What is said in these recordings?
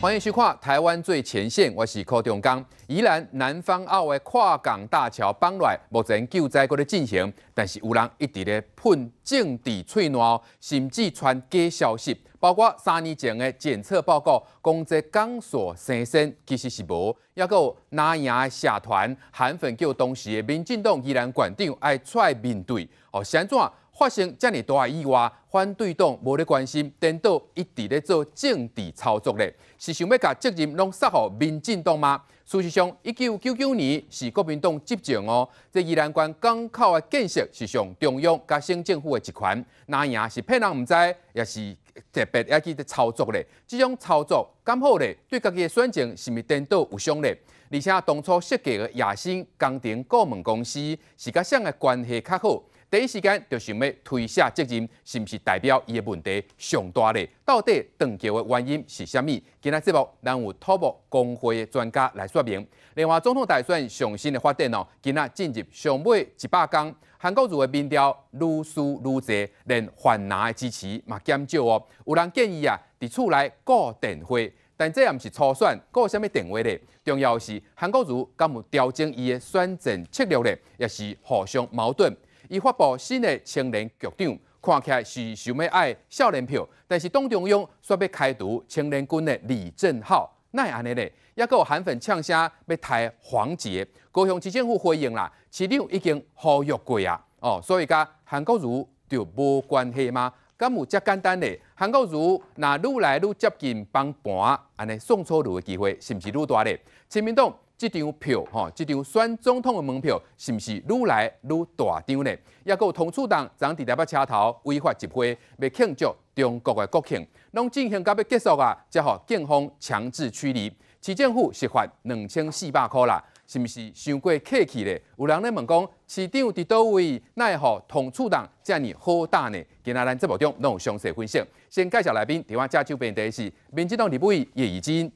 欢迎收看《台湾最前线》，我是柯中刚。宜兰南方澳的跨港大桥崩落，目前救灾还在进行，但是有人一直咧喷政治吹暖，甚至传假消息，包括三年前的检测报告讲这钢索生锈其实是无，也有哪亚社团韩粉叫东西，民进党宜兰馆长要出来面对哦，是安怎？发生这么大意外，反对党无咧关心，颠倒一直咧做政治操作咧，是想要把责任拢撒给民进党吗？事实上，一九九九年是国民党执政哦，这宜兰关港口的建设是上中央甲省政府的一环，那也是骗人唔知，也是特别要去操作咧。这种操作刚好咧，对家己的选情是咪颠倒有伤咧？而且当初设计的亚信工程顾问公司是跟谁的关系较好？第一时间就想要推卸责任，是毋是代表伊的问题上大咧？到底断桥的原因是啥物？今仔节目咱有透过工会的专家来说明。另外，总统大选上新的发展哦，今仔进入上尾一百天，韩国瑜的民调愈输愈侪，连反纳的支持嘛减少哦。有人建议啊，伫厝内搞电会，但这也毋是初选，有啥物电位咧？重要是韩国瑜敢有调整伊的选战策略咧，也是互相矛盾。伊发布新的青年局长，看起来是想要爱少年票，但是党中央却要开除青年军的李振浩，那会安尼嘞？又有韩粉呛声要抬黄杰，高雄市政府回应啦，市长已经呼吁过啊，哦，所以甲韩国瑜就无关系吗？敢有遮简单嘞？韩国瑜若愈来愈接近帮盘，安尼宋楚瑜的机会是毋是愈大嘞？陈明东。这张票，吼，这张选总统的门票是毋是愈来愈大张呢？也有同促党人伫台北车头违法集会，要庆祝中国的国庆，拢进行到要结束啊，才互警方强制驱离。市政府是罚两千四百块啦，是毋是伤过客气咧？有人咧问讲，市长伫倒位，奈何同促党遮尔好打呢？今仔咱节目中拢详细分析。先介绍来宾，台湾嘉义县的是民进党立委叶宜津。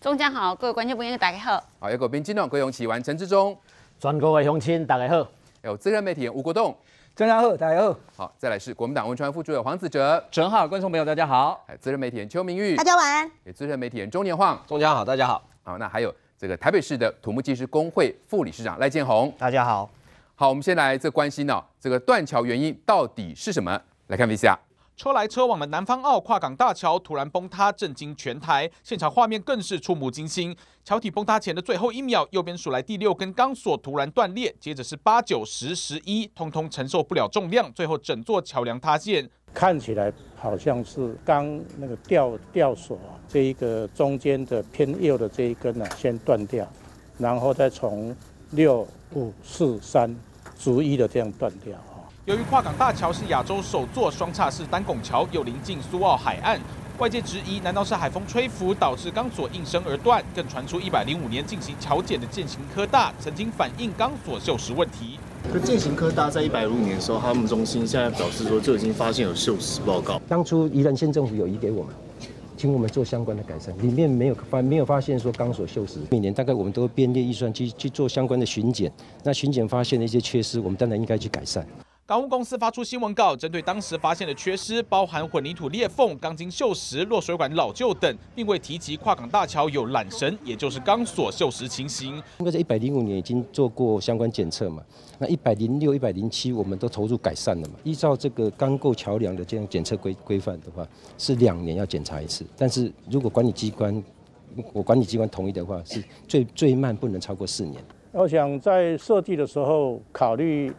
中江好，各位观众朋友，大家好。好，杨国斌、金龙、郭永奇、完成之中，全各位乡亲，大家好。有自认媒体人吴国栋。中江好，大家好。好，再来是国民党文川副助的黄子哲。陈好，观众朋友，大家好。哎，自认媒体人邱明玉，大家晚安。有自认媒体人钟年晃。中江好，大家好。好，那还有这个台北市的土木技师工会副理事长赖建宏。大家好。好，我们先来这关心哦，这个断桥原因到底是什么？来看一下。车来车往的南方澳跨港大桥突然崩塌，震惊全台。现场画面更是触目惊心。桥体崩塌前的最后一秒，右边数来第六根钢索突然断裂，接着是八、九、十、十一，通通承受不了重量，最后整座桥梁塌陷。看起来好像是钢那个吊吊索这一个中间的偏右的这一根呢先断掉，然后再从六、五、四、三，逐一的这样断掉。由于跨港大桥是亚洲首座双叉式单拱桥，又临近苏澳海岸，外界质疑难道是海风吹拂导致钢索应声而断？更传出一百零五年进行桥检的建行科大曾经反映钢索锈蚀问题。那建行科大在一百零五年的时候，他们中心现在表示说，就已经发现有锈蚀报告。当初宜兰县政府有移给我们，请我们做相关的改善，里面没有发没有发现说钢索锈蚀。每年大概我们都会编列预算去去做相关的巡检，那巡检发现的一些缺失，我们当然应该去改善。港务公司发出新闻稿，针对当时发现的缺失，包含混凝土裂缝、钢筋锈蚀、落水管老旧等，并未提及跨港大桥有缆绳，也就是钢索锈蚀情形。应该在一百零五年已经做过相关检测嘛？那一百零六、一百零七，我们都投入改善了嘛？依照这个钢构桥梁的这样检测规规范的话，是两年要检查一次。但是如果管理机关，我管理机关同意的话，是最最慢不能超过四年。我想在设计的时候考虑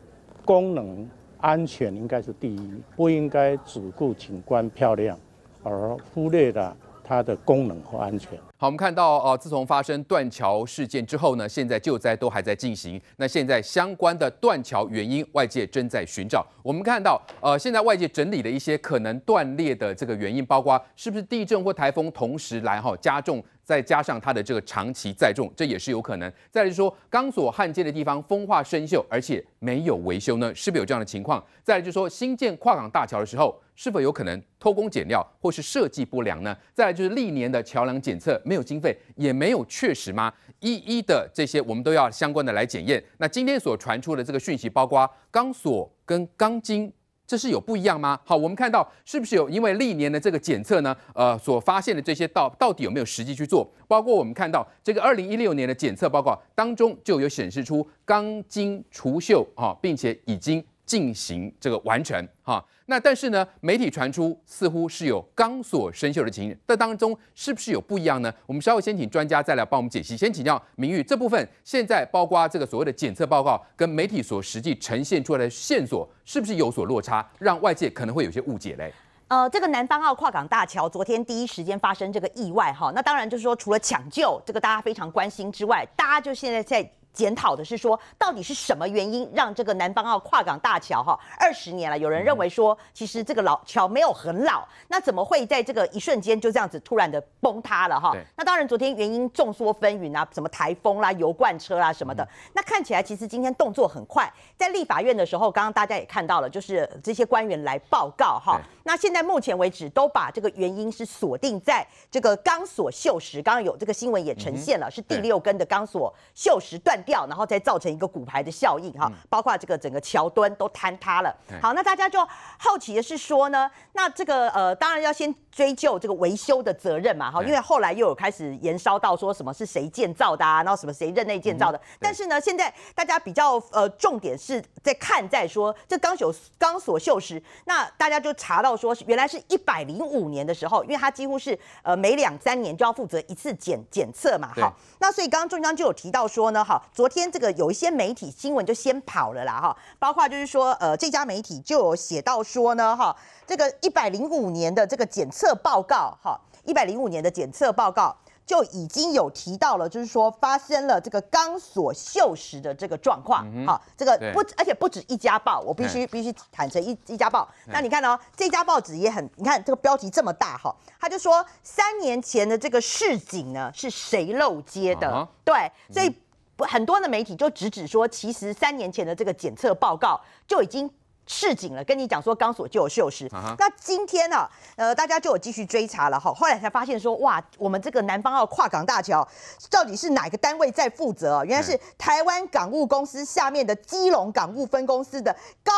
功能。安全应该是第一，不应该只顾景观漂亮，而忽略了它的功能和安全。好，我们看到呃，自从发生断桥事件之后呢，现在救灾都还在进行。那现在相关的断桥原因，外界正在寻找。我们看到呃，现在外界整理的一些可能断裂的这个原因，包括是不是地震或台风同时来哈加重。再加上它的这个长期载重，这也是有可能。再来说钢索焊接的地方风化生锈，而且没有维修呢，是不是有这样的情况？再来就说新建跨港大桥的时候，是否有可能偷工减料或是设计不良呢？再来就是历年的桥梁检测没有经费，也没有确实吗？一一的这些我们都要相关的来检验。那今天所传出的这个讯息，包括钢索跟钢筋。这是有不一样吗？好，我们看到是不是有？因为历年的这个检测呢，呃，所发现的这些到到底有没有实际去做？包括我们看到这个二零一六年的检测报告当中，就有显示出钢筋除锈啊，并且已经。进行这个完成哈，那但是呢，媒体传出似乎是有钢索生锈的情景，但当中是不是有不一样呢？我们稍后先请专家再来帮我们解析。先请教明玉，这部分现在包括这个所谓的检测报告跟媒体所实际呈现出来的线索，是不是有所落差，让外界可能会有些误解嘞？呃，这个南方澳跨港大桥昨天第一时间发生这个意外哈，那当然就是说除了抢救这个大家非常关心之外，大家就现在在。检讨的是说，到底是什么原因让这个南方澳跨港大桥哈二十年了，有人认为说，其实这个老桥没有很老，那怎么会在这个一瞬间就这样子突然的崩塌了哈？那当然，昨天原因众说纷纭啊，什么台风啦、油罐车啦什么的。那看起来其实今天动作很快，在立法院的时候，刚刚大家也看到了，就是这些官员来报告哈。那现在目前为止都把这个原因是锁定在这个钢索锈蚀，刚刚有这个新闻也呈现了，是第六根的钢索锈蚀断。掉，然后再造成一个骨牌的效应哈，包括这个整个桥墩都坍塌了。好，那大家就好奇的是说呢，那这个呃，当然要先追究这个维修的责任嘛，哈，因为后来又有开始延烧到说什么是谁建造的，啊，然后什么谁任内建造的。但是呢，现在大家比较呃重点是在看，在说这钢锈钢索锈蚀，那大家就查到说，原来是一百零五年的时候，因为它几乎是呃每两三年就要负责一次检检测嘛，哈，那所以刚刚中央就有提到说呢，哈。昨天这个有一些媒体新闻就先跑了啦哈，包括就是说呃这家媒体就有写到说呢哈，这个一百零五年的这个检测报告哈，一百零五年的检测报告就已经有提到了，就是说发生了这个钢索锈蚀的这个状况，好这个不而且不止一家报，我必须必须坦承一一家报。那你看呢，这家报纸也很，你看这个标题这么大哈，他就说三年前的这个市井呢是谁漏接的？对，所以。不，很多的媒体就直指说，其实三年前的这个检测报告就已经。市井了，跟你讲说钢索就有锈蚀。那今天呢，呃，大家就有继续追查了哈。后来才发现说，哇，我们这个南方澳跨港大桥到底是哪个单位在负责？原来是台湾港务公司下面的基隆港务分公司的高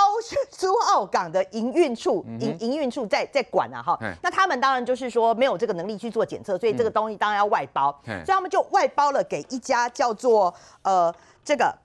雄 澳港的营运处营营运处在在管啊哈。那他们当然就是说没有这个能力去做检测，所以这个东西当然要外包。所以他们就外包了给一家叫做呃这个。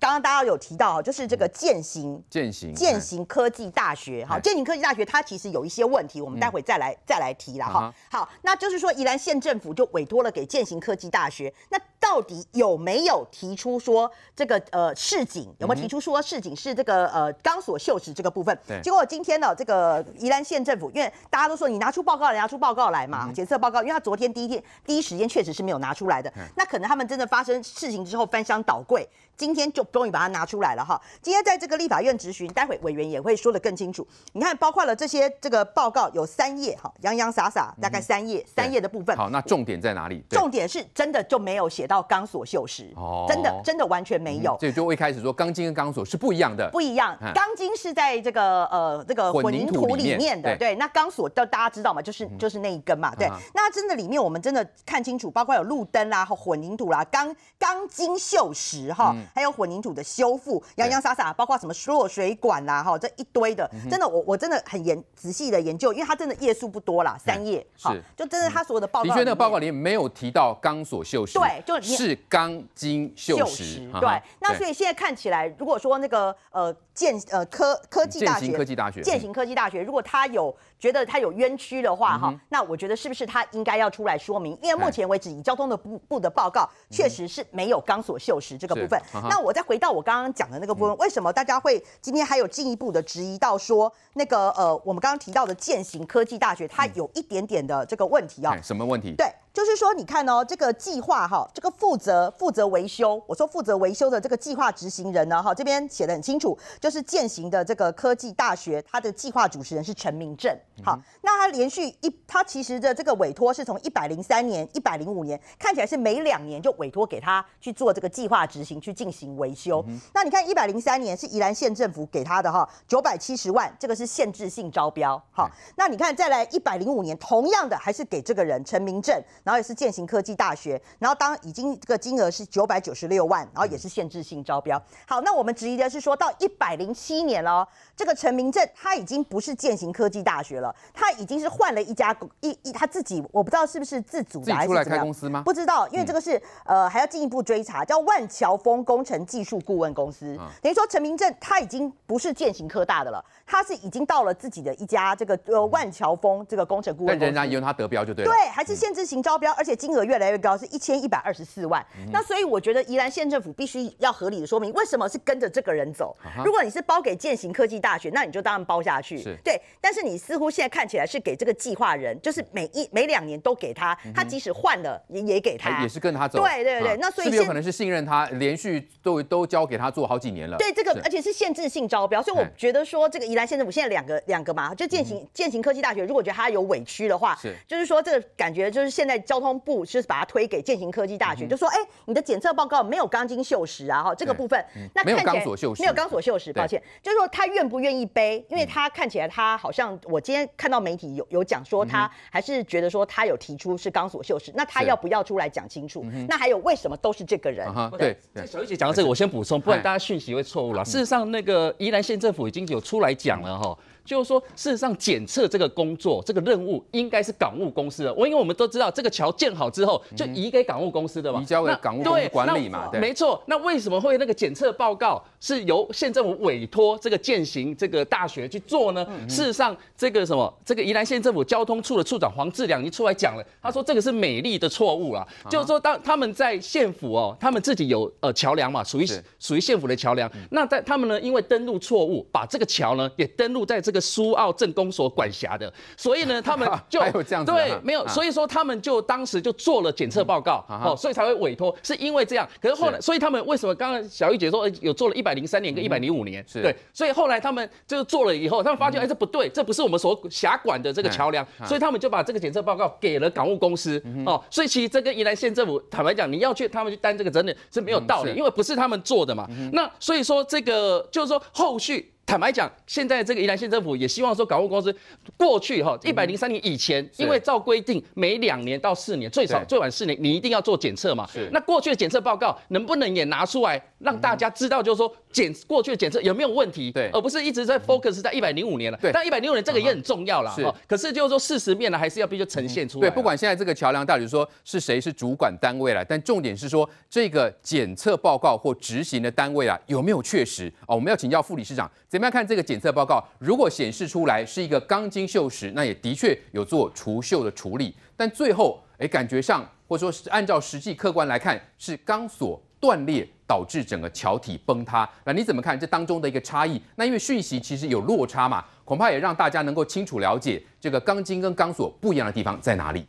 刚刚大家有提到就是这个践行践行践行科技大学哈，践行科技大学它其实有一些问题，我们待会再来再来提了哈。好，那就是说宜兰县政府就委托了给践行科技大学，那到底有没有提出说这个呃市警有没有提出说市警是这个呃钢索锈蚀这个部分？对，结果今天呢这个宜兰县政府，因为大家都说你拿出报告来，拿出报告来嘛，检测报告，因为他昨天第一天第一时间确实是没有拿出来的，那可能他们真的发生事情之后翻箱倒柜。今天就不于把它拿出来了哈。今天在这个立法院质询，待会委员也会说得更清楚。你看，包括了这些这个报告有三页哈，洋洋洒洒大概三页，三页的部分。好，那重点在哪里？重点是真的就没有写到钢索锈蚀，真的真的完全没有。所以就一开始说钢筋跟钢索是不一样的，不一样。钢筋是在这个呃这个混凝土里面的，对。那钢索都大家知道吗？就是就是那一根嘛，对。那真的里面我们真的看清楚，包括有路灯啦、混凝土啦、钢钢筋锈蚀哈。还有混凝土的修复，洋洋洒洒，包括什么所有水管啦，哈，这一堆的，真的，我我真的很严仔细的研究，因为它真的页数不多啦，三页，好，就真的它所有的报告。的确，那个报告里面没有提到钢索锈蚀，对，就是钢筋锈蚀。对，那所以现在看起来，如果说那个呃建呃科科技大学，建行科技大学，行科技大学，如果他有觉得他有冤屈的话，哈，那我觉得是不是他应该要出来说明？因为目前为止，以交通的部部的报告，确实是没有钢索锈蚀这个部分。那我再回到我刚刚讲的那个部分，为什么大家会今天还有进一步的质疑到说，那个呃，我们刚刚提到的践行科技大学，它有一点点的这个问题啊？什么问题？对。就是说，你看哦，这个计划哈，这个负责负责维修，我说负责维修的这个计划执行人呢，哈，这边写的很清楚，就是建行的这个科技大学，他的计划主持人是陈明正。好，那他连续一，他其实的这个委托是从一百零三年、一百零五年看起来是每两年就委托给他去做这个计划执行，去进行维修。那你看一百零三年是宜兰县政府给他的哈，九百七十万，这个是限制性招标。好，那你看再来一百零五年，同样的还是给这个人陈明正。然后也是建行科技大学，然后当已经这个金额是九百九十六万，然后也是限制性招标。好，那我们质疑的是，说到一百零七年了，这个陈明正他已经不是建行科技大学了，他已经是换了一家一一他自己，我不知道是不是自主的，自己出来开公司吗？不知道，因为这个是呃还要进一步追查，叫万乔峰工程技术顾问公司。等于说陈明正他已经不是建行科大的了，他是已经到了自己的一家这个呃万乔峰这个工程顾问，但仍然由他得标就对了，对，还是限制性政。招标，而且金额越来越高，是一千一百二十四万。那所以我觉得宜兰县政府必须要合理的说明，为什么是跟着这个人走。如果你是包给建行科技大学，那你就当然包下去。是，对。但是你似乎现在看起来是给这个计划人，就是每一每两年都给他，他即使换了也给他，也是跟他走。对对对。那所以是有可能是信任他，连续都都交给他做好几年了。对这个，而且是限制性招标，所以我觉得说这个宜兰县政府现在两个两个嘛，就建行建行科技大学，如果觉得他有委屈的话，是，就是说这个感觉就是现在。交通部就是把它推给建行科技大学，就说：哎，你的检测报告没有钢筋锈蚀啊，哈，这个部分，那没有钢索锈蚀，没有钢索锈蚀，抱歉，就是说他愿不愿意背，因为他看起来他好像，我今天看到媒体有有讲说他还是觉得说他有提出是钢索锈蚀，那他要不要出来讲清楚？那还有为什么都是这个人？对，小玉姐讲到这个，我先补充，不然大家讯息会错误了。事实上，那个宜兰县政府已经有出来讲了，哈。就是说，事实上，检测这个工作、这个任务应该是港务公司的。我因为我们都知道，这个桥建好之后就移给港务公司的嘛，移交给港务公司管理嘛。对，没错。那为什么会那个检测报告是由县政府委托这个建行这个大学去做呢？事实上，这个什么，这个宜兰县政府交通处的处长黄志良一出来讲了，他说这个是美丽的错误啊。就是说，当他们在县府哦，他们自己有呃桥梁嘛，属于属于县府的桥梁。那在他们呢，因为登录错误，把这个桥呢也登录在这个。苏澳镇公所管辖的，所以呢，他们 就对没有，所以说他们就当时就做了检测报告，哦，所以才会委托，是因为这样。可是后来，所以他们为什么刚刚小玉姐说有做了一百零三年跟一百零五年，是对，所以后来他们就做了以后，他们发现哎这不对，这不是我们所辖管的这个桥梁，所以他们就把这个检测报告给了港务公司哦，所以其实这个宜兰县政府坦白讲，你要去他们去担这个责任是没有道理，因为不是他们做的嘛。那所以说这个就是说后续。坦白讲，现在这个宜兰县政府也希望说，港务公司过去哈一百零三年以前，因为照规定每两年到四年，最少最晚四年，你一定要做检测嘛。是。那过去的检测报告能不能也拿出来让大家知道？就是说检过去的检测有没有问题？对。而不是一直在 focus 在一百零五年了。对。但一百零五年这个也很重要啦。是。可是就是说事实面呢，还是要必须呈现出来。对，不管现在这个桥梁到底说是谁是主管单位了，但重点是说这个检测报告或执行的单位啊有没有确实？哦，我们要请教副理事长。你们看这个检测报告，如果显示出来是一个钢筋锈蚀，那也的确有做除锈的处理，但最后，诶，感觉上或者说按照实际客观来看，是钢索断裂导致整个桥体崩塌。那你怎么看这当中的一个差异？那因为讯息其实有落差嘛，恐怕也让大家能够清楚了解这个钢筋跟钢索不一样的地方在哪里。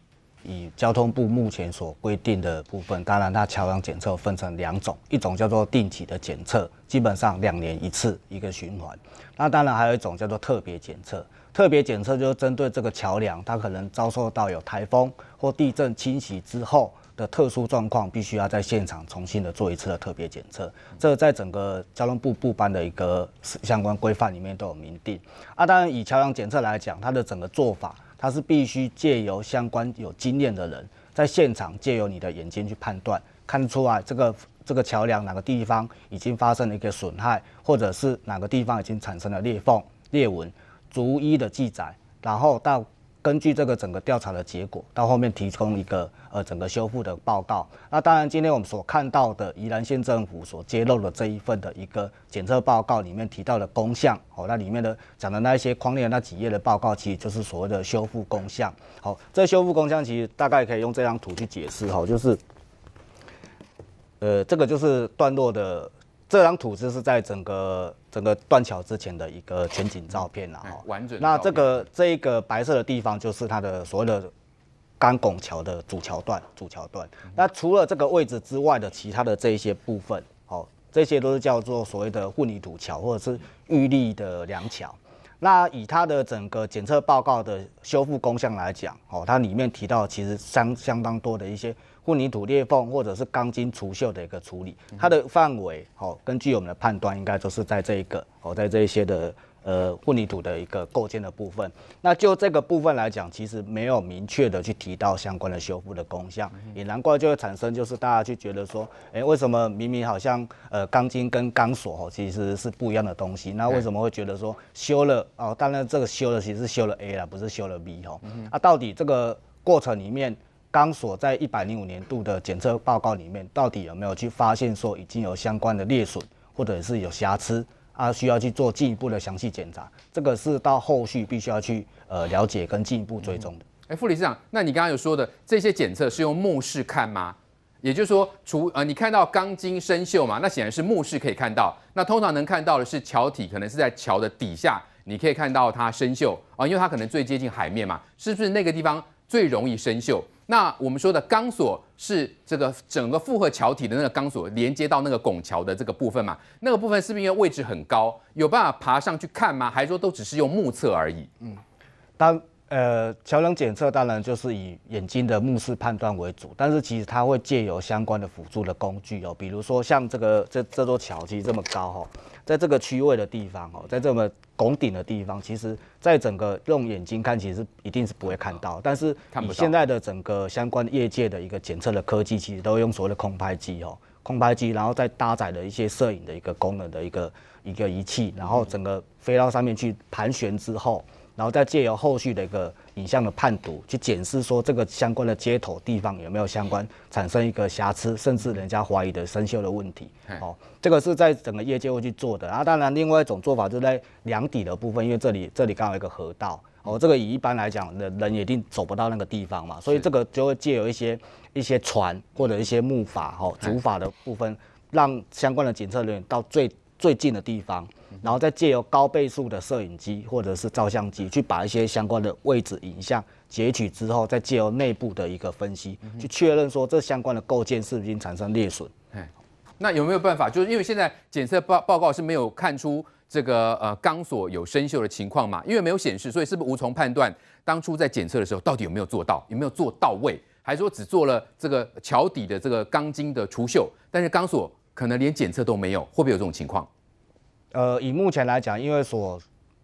以交通部目前所规定的部分，当然它桥梁检测分成两种，一种叫做定期的检测，基本上两年一次一个循环。那当然还有一种叫做特别检测，特别检测就是针对这个桥梁，它可能遭受到有台风或地震侵袭之后的特殊状况，必须要在现场重新的做一次的特别检测。这在整个交通部部班的一个相关规范里面都有明定。啊，当然以桥梁检测来讲，它的整个做法。它是必须借由相关有经验的人在现场借由你的眼睛去判断，看出来这个这个桥梁哪个地方已经发生了一个损害，或者是哪个地方已经产生了裂缝、裂纹，逐一的记载，然后到。根据这个整个调查的结果，到后面提供一个呃整个修复的报告。那当然，今天我们所看到的宜兰县政府所揭露的这一份的一个检测报告里面提到的工项，哦，那里面的讲的那一些框列那几页的报告，其实就是所谓的修复工项。好，这修复工项其实大概可以用这张图去解释，哈，就是，呃，这个就是段落的这张图，就是在整个。整个断桥之前的一个全景照片啦，哈，那这个这一个白色的地方就是它的所谓的钢拱桥的主桥段，主桥段。那除了这个位置之外的其他的这些部分，哦，这些都是叫做所谓的混凝土桥或者是预立的梁桥。那以它的整个检测报告的修复工项来讲，哦，它里面提到其实相相当多的一些。混凝土裂缝或者是钢筋除锈的一个处理，它的范围好，根据我们的判断，应该都是在这一个哦，在这一些的呃混凝土的一个构建的部分。那就这个部分来讲，其实没有明确的去提到相关的修复的功效，也难怪就会产生就是大家就觉得说，哎，为什么明明好像呃钢筋跟钢索哦其实是不一样的东西，那为什么会觉得说修了哦？当然这个修了其实是修了 A 了，不是修了 B 哦。那到底这个过程里面？钢索在一百零五年度的检测报告里面，到底有没有去发现说已经有相关的裂损或者是有瑕疵啊？需要去做进一步的详细检查，这个是到后续必须要去呃了解跟进一步追踪的。哎，副理事长，那你刚刚有说的这些检测是用目视看吗？也就是说，除呃你看到钢筋生锈嘛，那显然是目视可以看到。那通常能看到的是桥体，可能是在桥的底下，你可以看到它生锈啊，因为它可能最接近海面嘛，是不是那个地方？最容易生锈。那我们说的钢索是这个整个复合桥体的那个钢索，连接到那个拱桥的这个部分嘛？那个部分是不是因为位置很高，有办法爬上去看吗？还是说都只是用目测而已？嗯，当。呃，桥梁检测当然就是以眼睛的目视判断为主，但是其实它会借由相关的辅助的工具哦，比如说像这个这这座桥其实这么高哈，在这个区位的地方哦，在这么拱顶的地方，其实，在整个用眼睛看，其实一定是不会看到，但是你现在的整个相关业界的一个检测的科技，其实都用所谓的空拍机哦，空拍机，然后再搭载的一些摄影的一个功能的一个一个仪器，然后整个飞到上面去盘旋之后。然后再借由后续的一个影像的判读，去检视说这个相关的接头地方有没有相关产生一个瑕疵，甚至人家怀疑的生锈的问题。哦，这个是在整个业界会去做的。啊，当然另外一种做法就在梁底的部分，因为这里这里刚好一个河道。哦，这个一般来讲人人一定走不到那个地方嘛，所以这个就会借由一些一些船或者一些木筏、哦竹筏的部分，让相关的检测人员到最最近的地方。然后再借由高倍数的摄影机或者是照相机去把一些相关的位置影像截取之后，再借由内部的一个分析去确认说这相关的构件是不是已经产生裂损。哎，那有没有办法？就是因为现在检测报报告是没有看出这个呃钢索有生锈的情况嘛，因为没有显示，所以是不是无从判断当初在检测的时候到底有没有做到，有没有做到位，还是说只做了这个桥底的这个钢筋的除锈，但是钢索可能连检测都没有，会不会有这种情况？呃，以目前来讲，因为所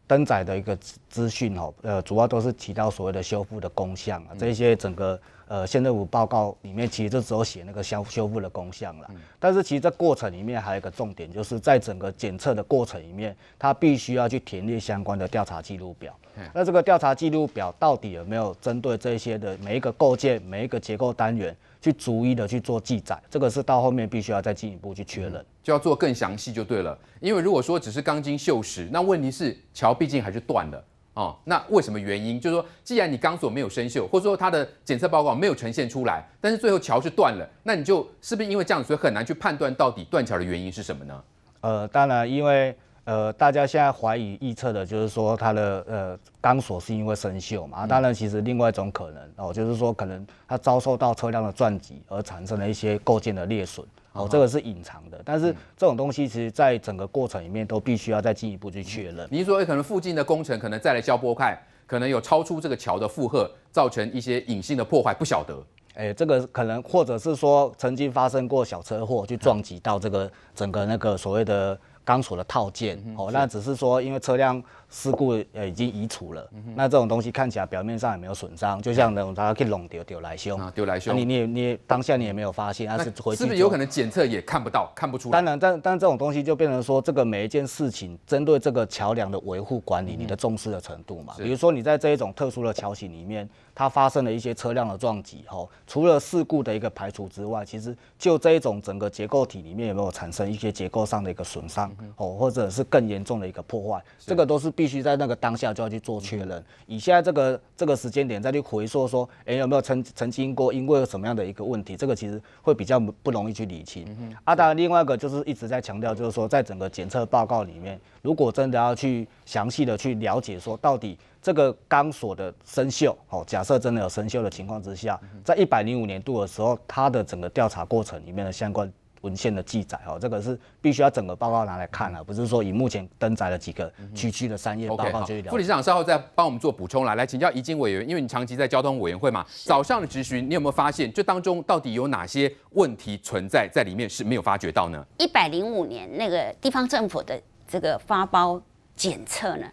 登载的一个资讯哦，呃，主要都是提到所谓的修复的功效，啊，这些整个呃，县政府报告里面其实就只有写那个修修复的功效了。但是其实这过程里面还有一个重点，就是在整个检测的过程里面，它必须要去填列相关的调查记录表。那这个调查记录表到底有没有针对这些的每一个构件、每一个结构单元？去逐一的去做记载，这个是到后面必须要再进一步去确认，就要做更详细就对了。因为如果说只是钢筋锈蚀，那问题是桥毕竟还是断了啊。那为什么原因？就是说，既然你钢索没有生锈，或者说它的检测报告没有呈现出来，但是最后桥是断了，那你就是不是因为这样，所以很难去判断到底断桥的原因是什么呢？呃，当然因为。呃，大家现在怀疑预测的就是说它的呃钢索是因为生锈嘛？当然，其实另外一种可能哦，就是说可能它遭受到车辆的撞击而产生了一些构件的裂损，哦，这个是隐藏的。但是这种东西，其实在整个过程里面都必须要再进一步去确认。你说可能附近的工程可能再来消拨看，可能有超出这个桥的负荷，造成一些隐性的破坏，不晓得。哎，这个可能，或者是说曾经发生过小车祸，去撞击到这个整个那个所谓的。钢索的套件哦，那只是说，因为车辆。事故呃已经移除了，那这种东西看起来表面上也没有损伤，就像种他去弄丢丢来修，掉来修。你你你当下你也没有发现，还是回去？是有可能检测也看不到，看不出。当然，但但这种东西就变成说，这个每一件事情针对这个桥梁的维护管理，你的重视的程度嘛。比如说你在这一种特殊的桥型里面，它发生了一些车辆的撞击后，除了事故的一个排除之外，其实就这一种整个结构体里面有没有产生一些结构上的一个损伤，哦，或者是更严重的一个破坏，这个都是。必须在那个当下就要去做确认，以现在这个这个时间点再去回溯说，哎有没有曾曾经过因为什么样的一个问题，这个其实会比较不容易去理清。啊，当然另外一个就是一直在强调，就是说在整个检测报告里面，如果真的要去详细的去了解说到底这个钢索的生锈，哦，假设真的有生锈的情况之下，在一百零五年度的时候，它的整个调查过程里面的相关。文献的记载，哦，这个是必须要整个报告拿来看啊，不是说以目前登载的几个区区的三页报告就了副理事长稍后再帮我们做补充来来请教宜经委员，因为你长期在交通委员会嘛，早上的质询，你有没有发现这当中到底有哪些问题存在在里面是没有发觉到呢？一百零五年那个地方政府的这个发包检测呢，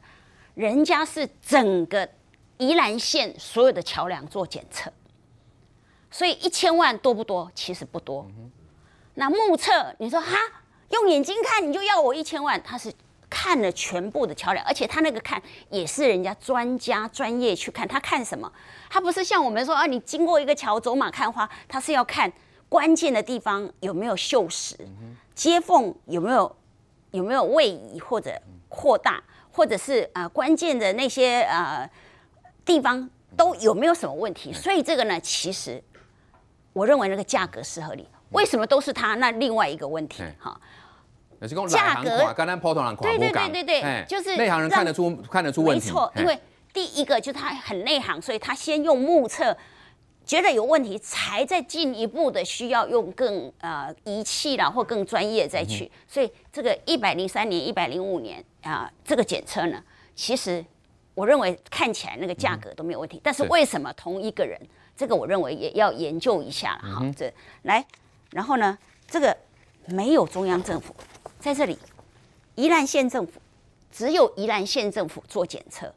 人家是整个宜兰县所有的桥梁做检测，所以一千万多不多，其实不多。那目测，你说哈，用眼睛看你就要我一千万，他是看了全部的桥梁，而且他那个看也是人家专家专业去看，他看什么？他不是像我们说啊，你经过一个桥走马看花，他是要看关键的地方有没有锈蚀，接缝有没有有没有位移或者扩大，或者是啊关键的那些呃地方都有没有什么问题？所以这个呢，其实我认为那个价格是合理。为什么都是他？那另外一个问题哈，那是讲内行话，刚对对对对对，就是内行人看得出看得出问题。没错，因为第一个就是他很内行，所以他先用目测觉得有问题，才再进一步的需要用更呃仪器啦或更专业再去。所以这个一百零三年、一百零五年啊，这个检测呢，其实我认为看起来那个价格都没有问题。但是为什么同一个人，这个我认为也要研究一下了哈，这来。然后呢？这个没有中央政府在这里，宜兰县政府只有宜兰县政府做检测。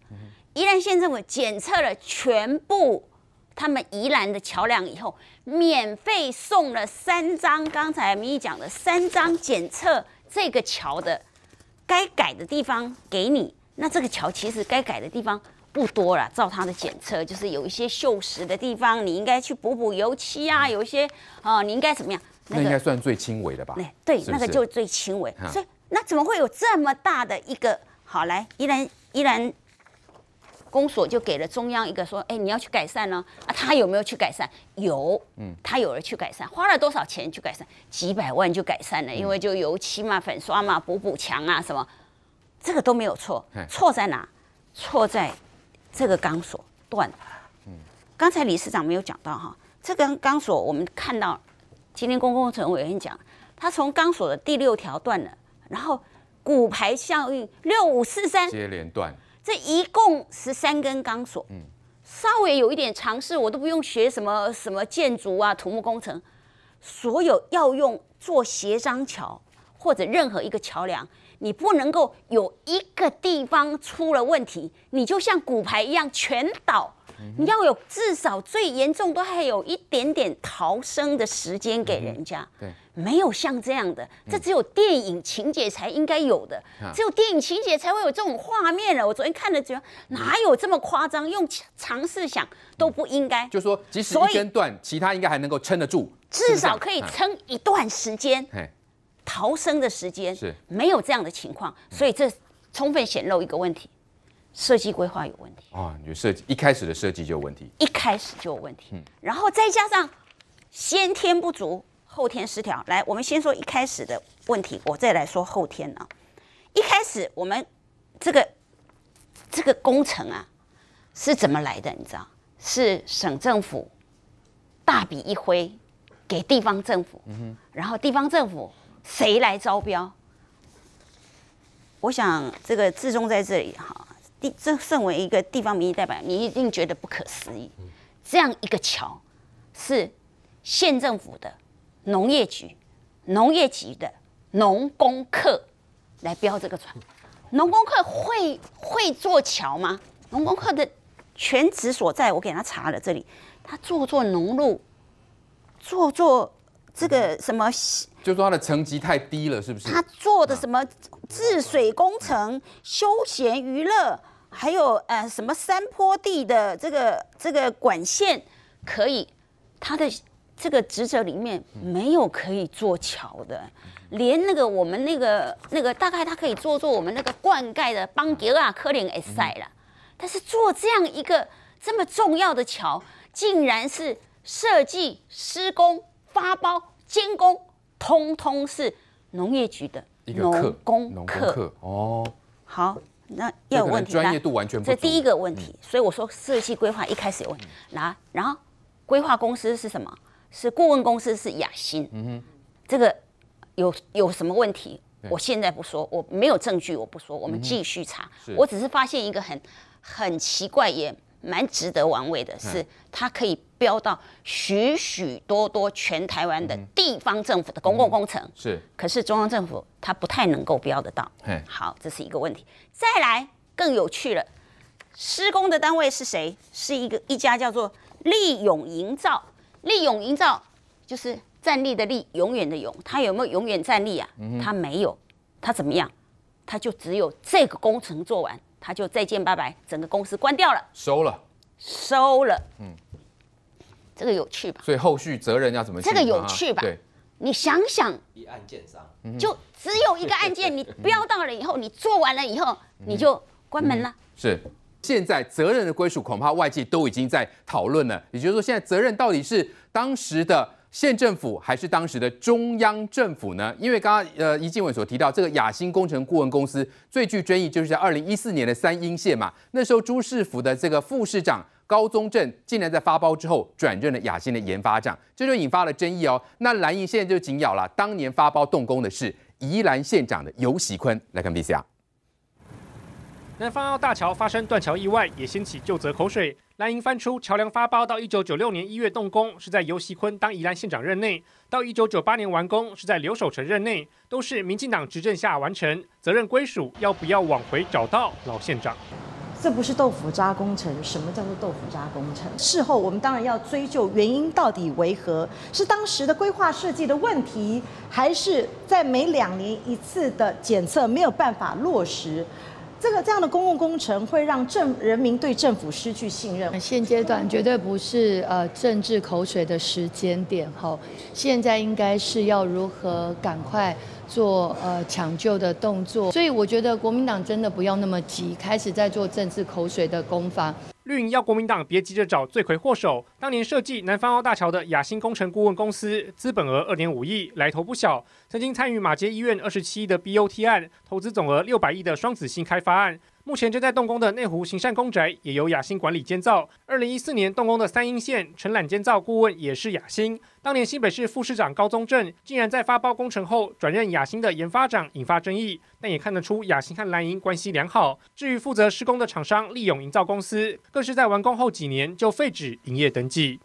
宜兰县政府检测了全部他们宜兰的桥梁以后，免费送了三张刚才我们讲的三张检测这个桥的该改的地方给你。那这个桥其实该改的地方。不多了，照他的检测，就是有一些锈蚀的地方，你应该去补补油漆啊。有一些，呃，你应该怎么样？那应该算最轻微的吧？对，那个就最轻微。所以那怎么会有这么大的一个？好，来，依然依然，公所就给了中央一个说，哎，你要去改善呢？啊，他有没有去改善？有，嗯，他有人去改善，花了多少钱去改善？几百万就改善了，因为就油漆嘛、粉刷嘛、补补墙啊什么，这个都没有错。错在哪？错在。这个钢索断了。刚才李市长没有讲到哈，这根钢索我们看到，今天公共程委员讲，他从钢索的第六条断了，然后骨牌效应六五四三接连断，这一共十三根钢索。嗯，稍微有一点尝试，我都不用学什么什么建筑啊、土木工程，所有要用做斜张桥或者任何一个桥梁。你不能够有一个地方出了问题，你就像骨牌一样全倒。你要有至少最严重都还有一点点逃生的时间给人家。对，没有像这样的，这只有电影情节才应该有的，只有电影情节才会有这种画面了。我昨天看了，觉得哪有这么夸张？用尝试想都不应该。就说即使一根断，其他应该还能够撑得住，至少可以撑一段时间。逃生的时间是没有这样的情况，所以这充分显露一个问题：设计规划有问题啊！有设计一开始的设计就有问题，一开始就有问题。嗯，然后再加上先天不足，后天失调。来，我们先说一开始的问题，我再来说后天啊。一开始我们这个这个工程啊是怎么来的？你知道，是省政府大笔一挥给地方政府，嗯，然后地方政府。谁来招标？我想这个志忠在这里哈，地这身为一个地方民意代表，你一定觉得不可思议。这样一个桥是县政府的农业局、农业局的农工课来标这个船。农工课会会做桥吗？农工课的全职所在，我给他查了这里，他做做农路，做做。这个什么，就说他的层级太低了，是不是？他做的什么治水工程、休闲娱乐，还有呃什么山坡地的这个这个管线可以，他的这个职责里面没有可以做桥的，连那个我们那个那个大概他可以做做我们那个灌溉的邦吉拉科林埃塞了，但是做这样一个这么重要的桥，竟然是设计施工。发包监工，通通是农业局的农工课哦。好，那要有问题，专业度完全。不这第一个问题，所以我说设计规划一开始有问题。那然后规划公司是什么？是顾问公司是雅欣，嗯，这个有有什么问题？我现在不说，我没有证据，我不说。我们继续查。我只是发现一个很很奇怪，也蛮值得玩味的，是它可以。标到许许多多全台湾的地方政府的公共工程是，可是中央政府它不太能够标得到。好，这是一个问题。再来更有趣了，施工的单位是谁？是一个一家叫做利永营造。利永营造就是站立的立，永远的永。他有没有永远站立啊？他没有，他怎么样？他就只有这个工程做完，他就再见拜拜，整个公司关掉了，收了，收了，嗯。这个有趣吧？所以后续责任要怎么？这个有趣吧？对，你想想，一案件上就只有一个案件，你标到了以后，你做完了以后，你就关门了。是，现在责任的归属恐怕外界都已经在讨论了。也就是说，现在责任到底是当时的县政府还是当时的中央政府呢？因为刚刚呃，一静伟所提到，这个雅兴工程顾问公司最具争议，就是在二零一四年的三阴线嘛，那时候朱世福的这个副市长。高宗镇竟然在发包之后转任了雅欣的研发长，这就引发了争议哦。那蓝营现在就紧咬了，当年发包动工的是宜兰县长的尤喜坤。来看 B C R。南方澳大桥发生断桥意外，也掀起旧泽口水。蓝营翻出桥梁发包到1996年1月动工，是在尤喜坤当宜兰县长任内；到1998年完工，是在刘守成任内，都是民进党执政下完成，责任归属要不要往回找到老县长？这不是豆腐渣工程。什么叫做豆腐渣工程？事后我们当然要追究原因，到底为何是当时的规划设计的问题，还是在每两年一次的检测没有办法落实？这个这样的公共工程会让政人民对政府失去信任。现阶段绝对不是呃政治口水的时间点哈，现在应该是要如何赶快做呃抢救的动作。所以我觉得国民党真的不要那么急，开始在做政治口水的攻防。绿营要国民党别急着找罪魁祸首。当年设计南方澳大桥的雅兴工程顾问公司，资本额二点五亿，来头不小。曾经参与马街医院二十七亿的 BOT 案，投资总额六百亿的双子星开发案，目前正在动工的内湖行善公宅，也由雅兴管理建造。二零一四年动工的三鹰线承揽建造顾问也是雅兴。当年新北市副市长高宗正竟然在发包工程后转任雅兴的研发长，引发争议。但也看得出雅兴和蓝营关系良好。至于负责施工的厂商利永营造公司，更是在完工后几年就废止营业登记。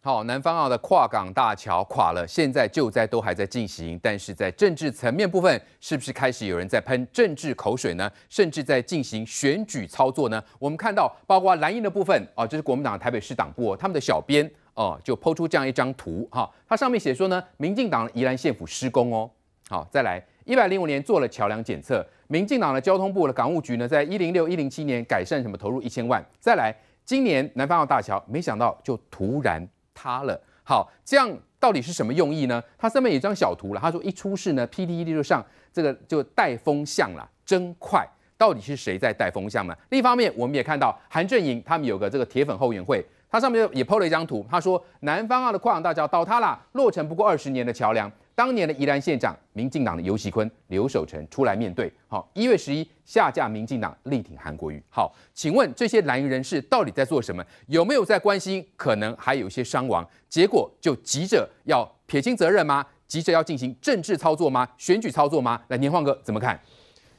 好，南方澳的跨港大桥垮了，现在救灾都还在进行。但是在政治层面部分，是不是开始有人在喷政治口水呢？甚至在进行选举操作呢？我们看到包括蓝营的部分啊，这是国民党台北市党部他们的小编。哦，就抛出这样一张图，哈，它上面写说呢，民进党宜兰县府施工哦，好，再来，一百零五年做了桥梁检测，民进党的交通部的港务局呢，在一零六一零七年改善什么，投入一千万，再来，今年南方澳大桥没想到就突然塌了，好，这样到底是什么用意呢？它上面有一张小图了，他说一出事呢，P D E 就上这个就带风向了，真快，到底是谁在带风向呢？另一方面，我们也看到韩正营他们有个这个铁粉后援会。他上面也 PO 了一张图，他说南方澳的跨洋大桥倒塌了，落成不过二十年的桥梁，当年的宜兰县长、民进党的尤喜坤、刘守成出来面对。好，一月十一下架，民进党力挺韩国瑜。好，请问这些蓝营人士到底在做什么？有没有在关心可能还有一些伤亡？结果就急着要撇清责任吗？急着要进行政治操作吗？选举操作吗？来，年晃哥怎么看？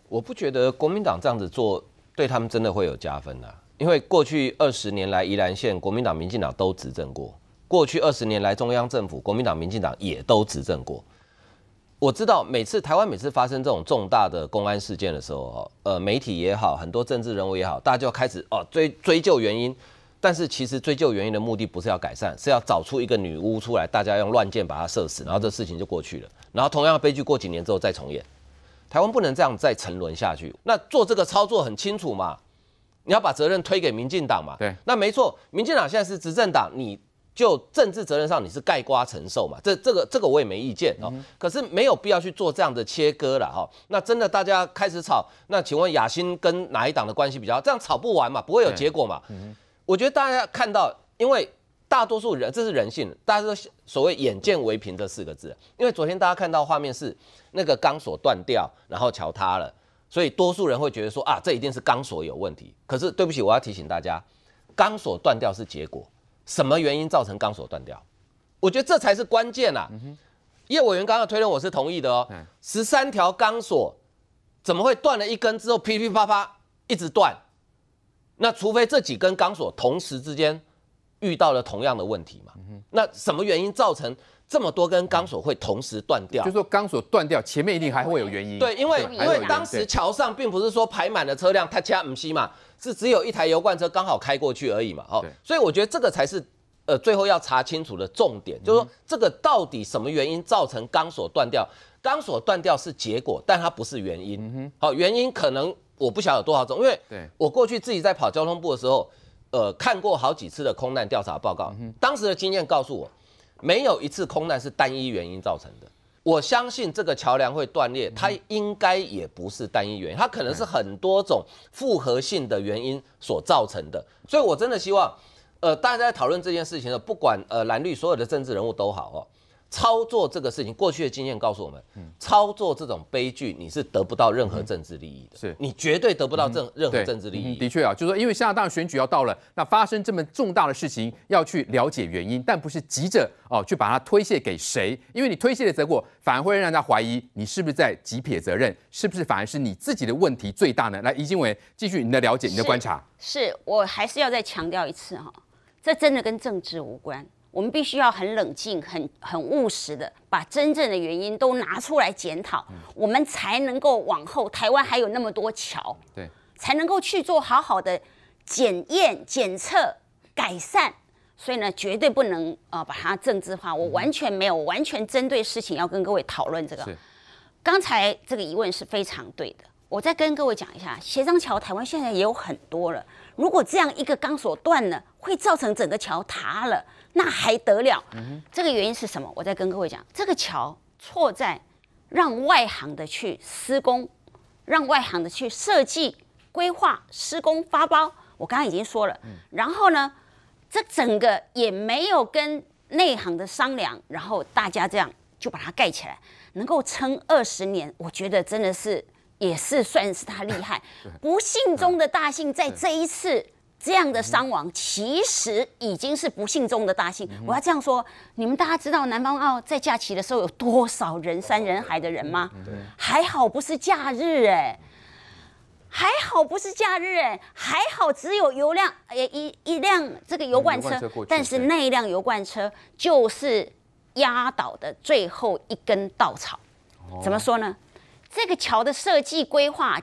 我不觉得国民党这样子做对他们真的会有加分啊。因为过去二十年来，宜兰县国民党、民进党都执政过；过去二十年来，中央政府国民党、民进党也都执政过。我知道每次台湾每次发生这种重大的公安事件的时候，呃，媒体也好，很多政治人物也好，大家就开始哦追追究原因。但是其实追究原因的目的不是要改善，是要找出一个女巫出来，大家用乱箭把她射死，然后这事情就过去了。然后同样的悲剧过几年之后再重演，台湾不能这样再沉沦下去。那做这个操作很清楚嘛？你要把责任推给民进党嘛？对，那没错，民进党现在是执政党，你就政治责任上你是盖瓜承受嘛？这这个这个我也没意见哦。可是没有必要去做这样的切割了哈。那真的大家开始吵，那请问雅欣跟哪一党的关系比较？这样吵不完嘛？不会有结果嘛？我觉得大家看到，因为大多数人这是人性，大家都所谓“眼见为凭”这四个字，因为昨天大家看到画面是那个钢索断掉，然后桥塌了。所以多数人会觉得说啊，这一定是钢索有问题。可是对不起，我要提醒大家，钢索断掉是结果，什么原因造成钢索断掉？我觉得这才是关键啦。业委员刚刚推论，我是同意的哦。十三条钢索怎么会断了一根之后噼噼啪啪一直断？那除非这几根钢索同时之间遇到了同样的问题嘛？那什么原因造成？这么多根钢索会同时断掉，就是说钢索断掉，前面一定还会有原因。对，因为因为当时桥上并不是说排满了车辆，它加五七嘛，是只有一台油罐车刚好开过去而已嘛，哦，所以我觉得这个才是呃最后要查清楚的重点，就是说这个到底什么原因造成钢索断掉？钢索断掉是结果，但它不是原因。好，原因可能我不晓得有多少种，因为我过去自己在跑交通部的时候，呃，看过好几次的空难调查报告，当时的经验告诉我。没有一次空难是单一原因造成的。我相信这个桥梁会断裂，它应该也不是单一原因，它可能是很多种复合性的原因所造成的。所以，我真的希望，呃，大家在讨论这件事情的不管呃蓝绿所有的政治人物都好哦。操作这个事情，过去的经验告诉我们，操作这种悲剧，你是得不到任何政治利益的。是你绝对得不到政任何政治利益。的确啊，就是说，因为下一次选举要到了，那发生这么重大的事情，要去了解原因，但不是急着哦去把它推卸给谁，因为你推卸的结果反而会让人家怀疑你是不是在急撇责任，是不是反而是你自己的问题最大呢？来，易经纬继续你的了解，你的观察。是我还是要再强调一次哈，这真的跟政治无关。我们必须要很冷静、很很务实的把真正的原因都拿出来检讨，我们才能够往后台湾还有那么多桥，对，才能够去做好好的检验、检测、改善。所以呢，绝对不能啊把它政治化。我完全没有完全针对事情要跟各位讨论这个。刚才这个疑问是非常对的。我再跟各位讲一下，斜张桥台湾现在也有很多了。如果这样一个钢索断了，会造成整个桥塌了。那还得了？这个原因是什么？我再跟各位讲，这个桥错在让外行的去施工，让外行的去设计、规划、施工、发包。我刚刚已经说了。然后呢，这整个也没有跟内行的商量，然后大家这样就把它盖起来，能够撑二十年，我觉得真的是也是算是他厉害。不幸中的大幸，在这一次。这样的伤亡其实已经是不幸中的大幸。我要这样说，你们大家知道南方澳在假期的时候有多少人山人海的人吗？还好不是假日，哎，还好不是假日，哎，还好只有油量，哎一一辆这个油罐车，但是那一辆油罐车就是压倒的最后一根稻草。怎么说呢？这个桥的设计规划。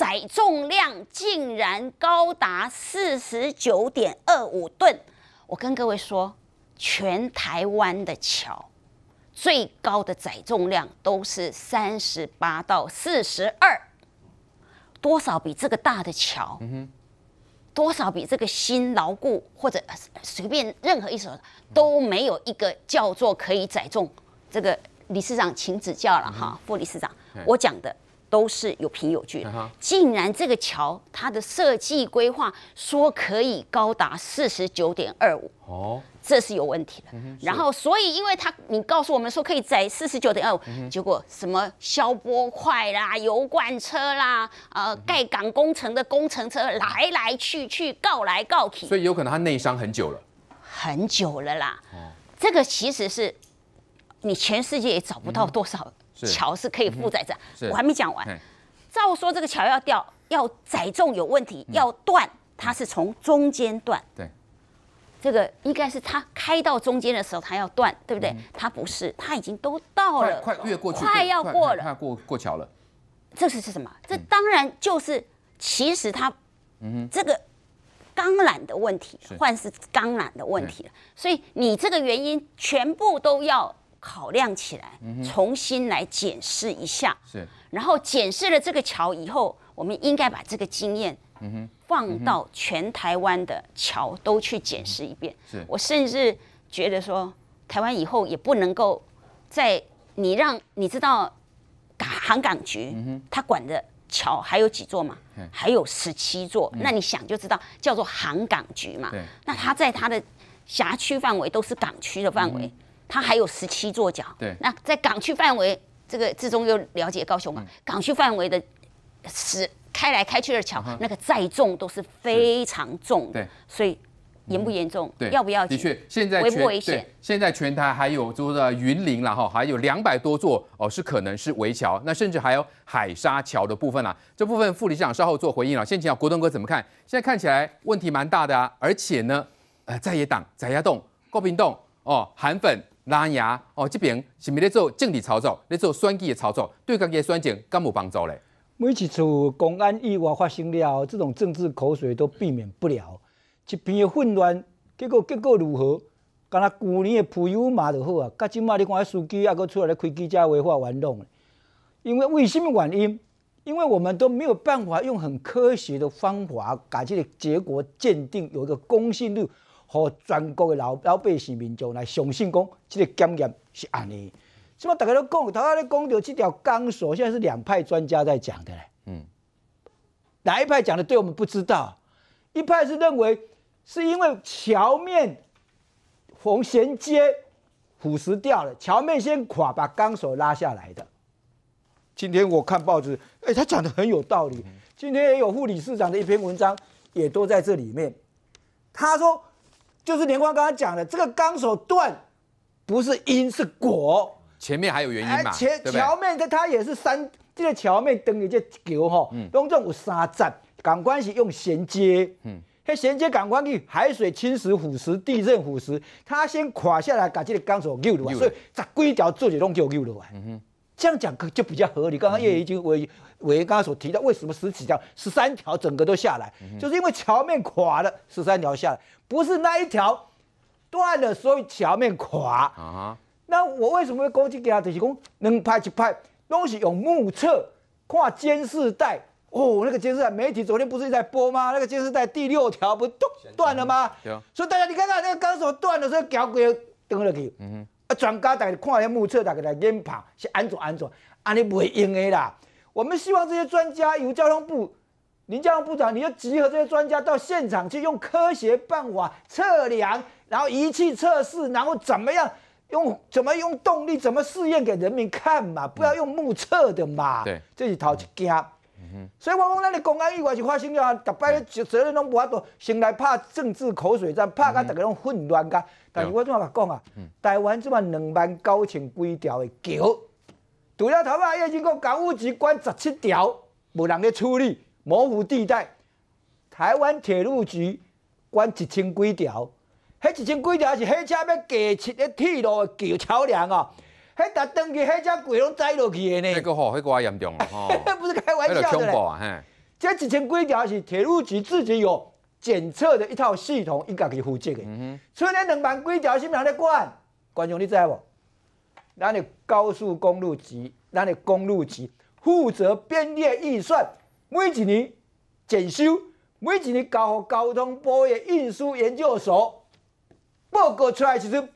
载重量竟然高达四十九点二五吨！我跟各位说，全台湾的桥最高的载重量都是三十八到四十二，多少比这个大的桥？多少比这个新牢固或者随便任何一首都没有一个叫做可以载重。这个理事长请指教了哈，副理事长，我讲的。都是有凭有据的，竟然这个桥它的设计规划说可以高达四十九点二五哦，这是有问题的。然后所以因为它你告诉我们说可以载四十九点二五，结果什么消波块啦、油罐车啦、呃盖港工程的工程车来来去去，告来告去，所以有可能它内伤很久了，很久了啦。哦，这个其实是。你全世界也找不到多少桥是可以负载这。我还没讲完。照说这个桥要掉，要载重有问题，要断，它是从中间断。对，这个应该是它开到中间的时候它要断，对不对？它不是，它已经都到了，快越过去，快要过了，快过过桥了。这是是什么？这当然就是，其实它，嗯，这个钢缆的问题，换是钢缆的问题了。所以你这个原因全部都要。考量起来，重新来检视一下。是，然后检视了这个桥以后，我们应该把这个经验，嗯哼，放到全台湾的桥都去检视一遍。是，我甚至觉得说，台湾以后也不能够在你让你知道，航港局，他管的桥还有几座嘛？还有十七座。那你想就知道，叫做航港局嘛？对。那他在他的辖区范围都是港区的范围。它还有十七座桥，对，那在港区范围，这个志中又了解高雄嘛？港区范围的十开来开去的桥，那个载重都是非常重的，所以严不严重？对，要不要的确，现在危不危险？现在全台还有就是云林了后还有两百多座哦，是可能是围桥，那甚至还有海沙桥的部分啦。这部分副理事长稍后做回应了。先请教国栋哥怎么看？现在看起来问题蛮大的啊，而且呢，呃，在野党、再压洞、高平洞、哦，韩粉。蓝牙哦，这边是是在做政治操作，在做选举的操作，对家己的选情敢有帮助咧？每一次公安意外发生了，这种政治口水都避免不了，一片的混乱。结果结果如何？敢那旧年的普悠马就好啊，今嘛你看司机阿个出来咧开几家会法玩弄？因为为什么原因？因为我们都没有办法用很科学的方法，把这个结果鉴定有一个公信力。和全国的老老百姓民众来相信，讲这个检验是安尼。什么大家都讲，头阿哩讲到这条钢索，现在是两派专家在讲的咧。嗯，哪一派讲的对？我们不知道。一派是认为是因为桥面缝衔接腐蚀掉了，桥面先垮，把钢索拉下来的。今天我看报纸，哎，他讲的很有道理。今天也有副理事长的一篇文章，也都在这里面。他说。就是连光刚刚讲的，这个纲手断，不是因是果，前面还有原因嘛？前桥面这它也是三，这个桥面等于这桥哈，拢总有三站，港关是用衔接，嗯，那衔接港关，伊海水侵蚀、腐蚀、地震腐蚀，它先垮下来，把这个纲手扭落来，所以十几条做就拢叫扭落来。这样讲可就比较合理。刚刚叶委员委员刚刚所提到，为什么十几条、十三条整个都下来，就是因为桥面垮了，十三条下来，不是那一条断了，所以桥面垮。啊，那我为什么会攻击给他？就是讲能拍就拍，东西用目测跨监视带。哦，那个监视带媒体昨天不是在播吗？那个监视带第六条不都断了吗？所以大家你看看那个钢索断了，时候，桥骨登了去。嗯哼。啊，专家大在看下目测，大家来研判是安怎安怎，安尼未用的啦。我们希望这些专家，由交通部林教通部长，你要集合这些专家到现场去，用科学办法测量，然后仪器测试，然后怎么样用怎么用动力，怎么试验给人民看嘛，不要用目测的嘛。对，这是头一件。所以我讲，咱的公安意外是发生了，逐摆咧责任拢无法度。先来拍政治口水战，拍甲大家拢混乱甲。但是我怎啊讲啊？台湾这么两万九千几条的桥，除了头啊，已经讲港务局管十七条，无人咧处理模糊地带。台湾铁路局管一千几条，迄一千几条是火车要过设的铁路的桥桥梁啊。迄搭登去，迄只鬼拢栽落去的呢。那个吼，迄个还严重啊！这 不是开玩笑的咧。这啊，吓，这几千几条是铁路局自己有检测的一套系统，伊家己负责的。嗯哼。除两万几条是不还得管？观众你知无？咱的高速公路局，咱的公路局负责编列预算，每一年检修，每一年交交通科学运输研究所报告出来就是。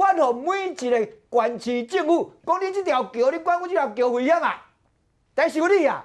我让每一个县市政府讲你这条桥，你管我这条桥危险啊！但是你啊，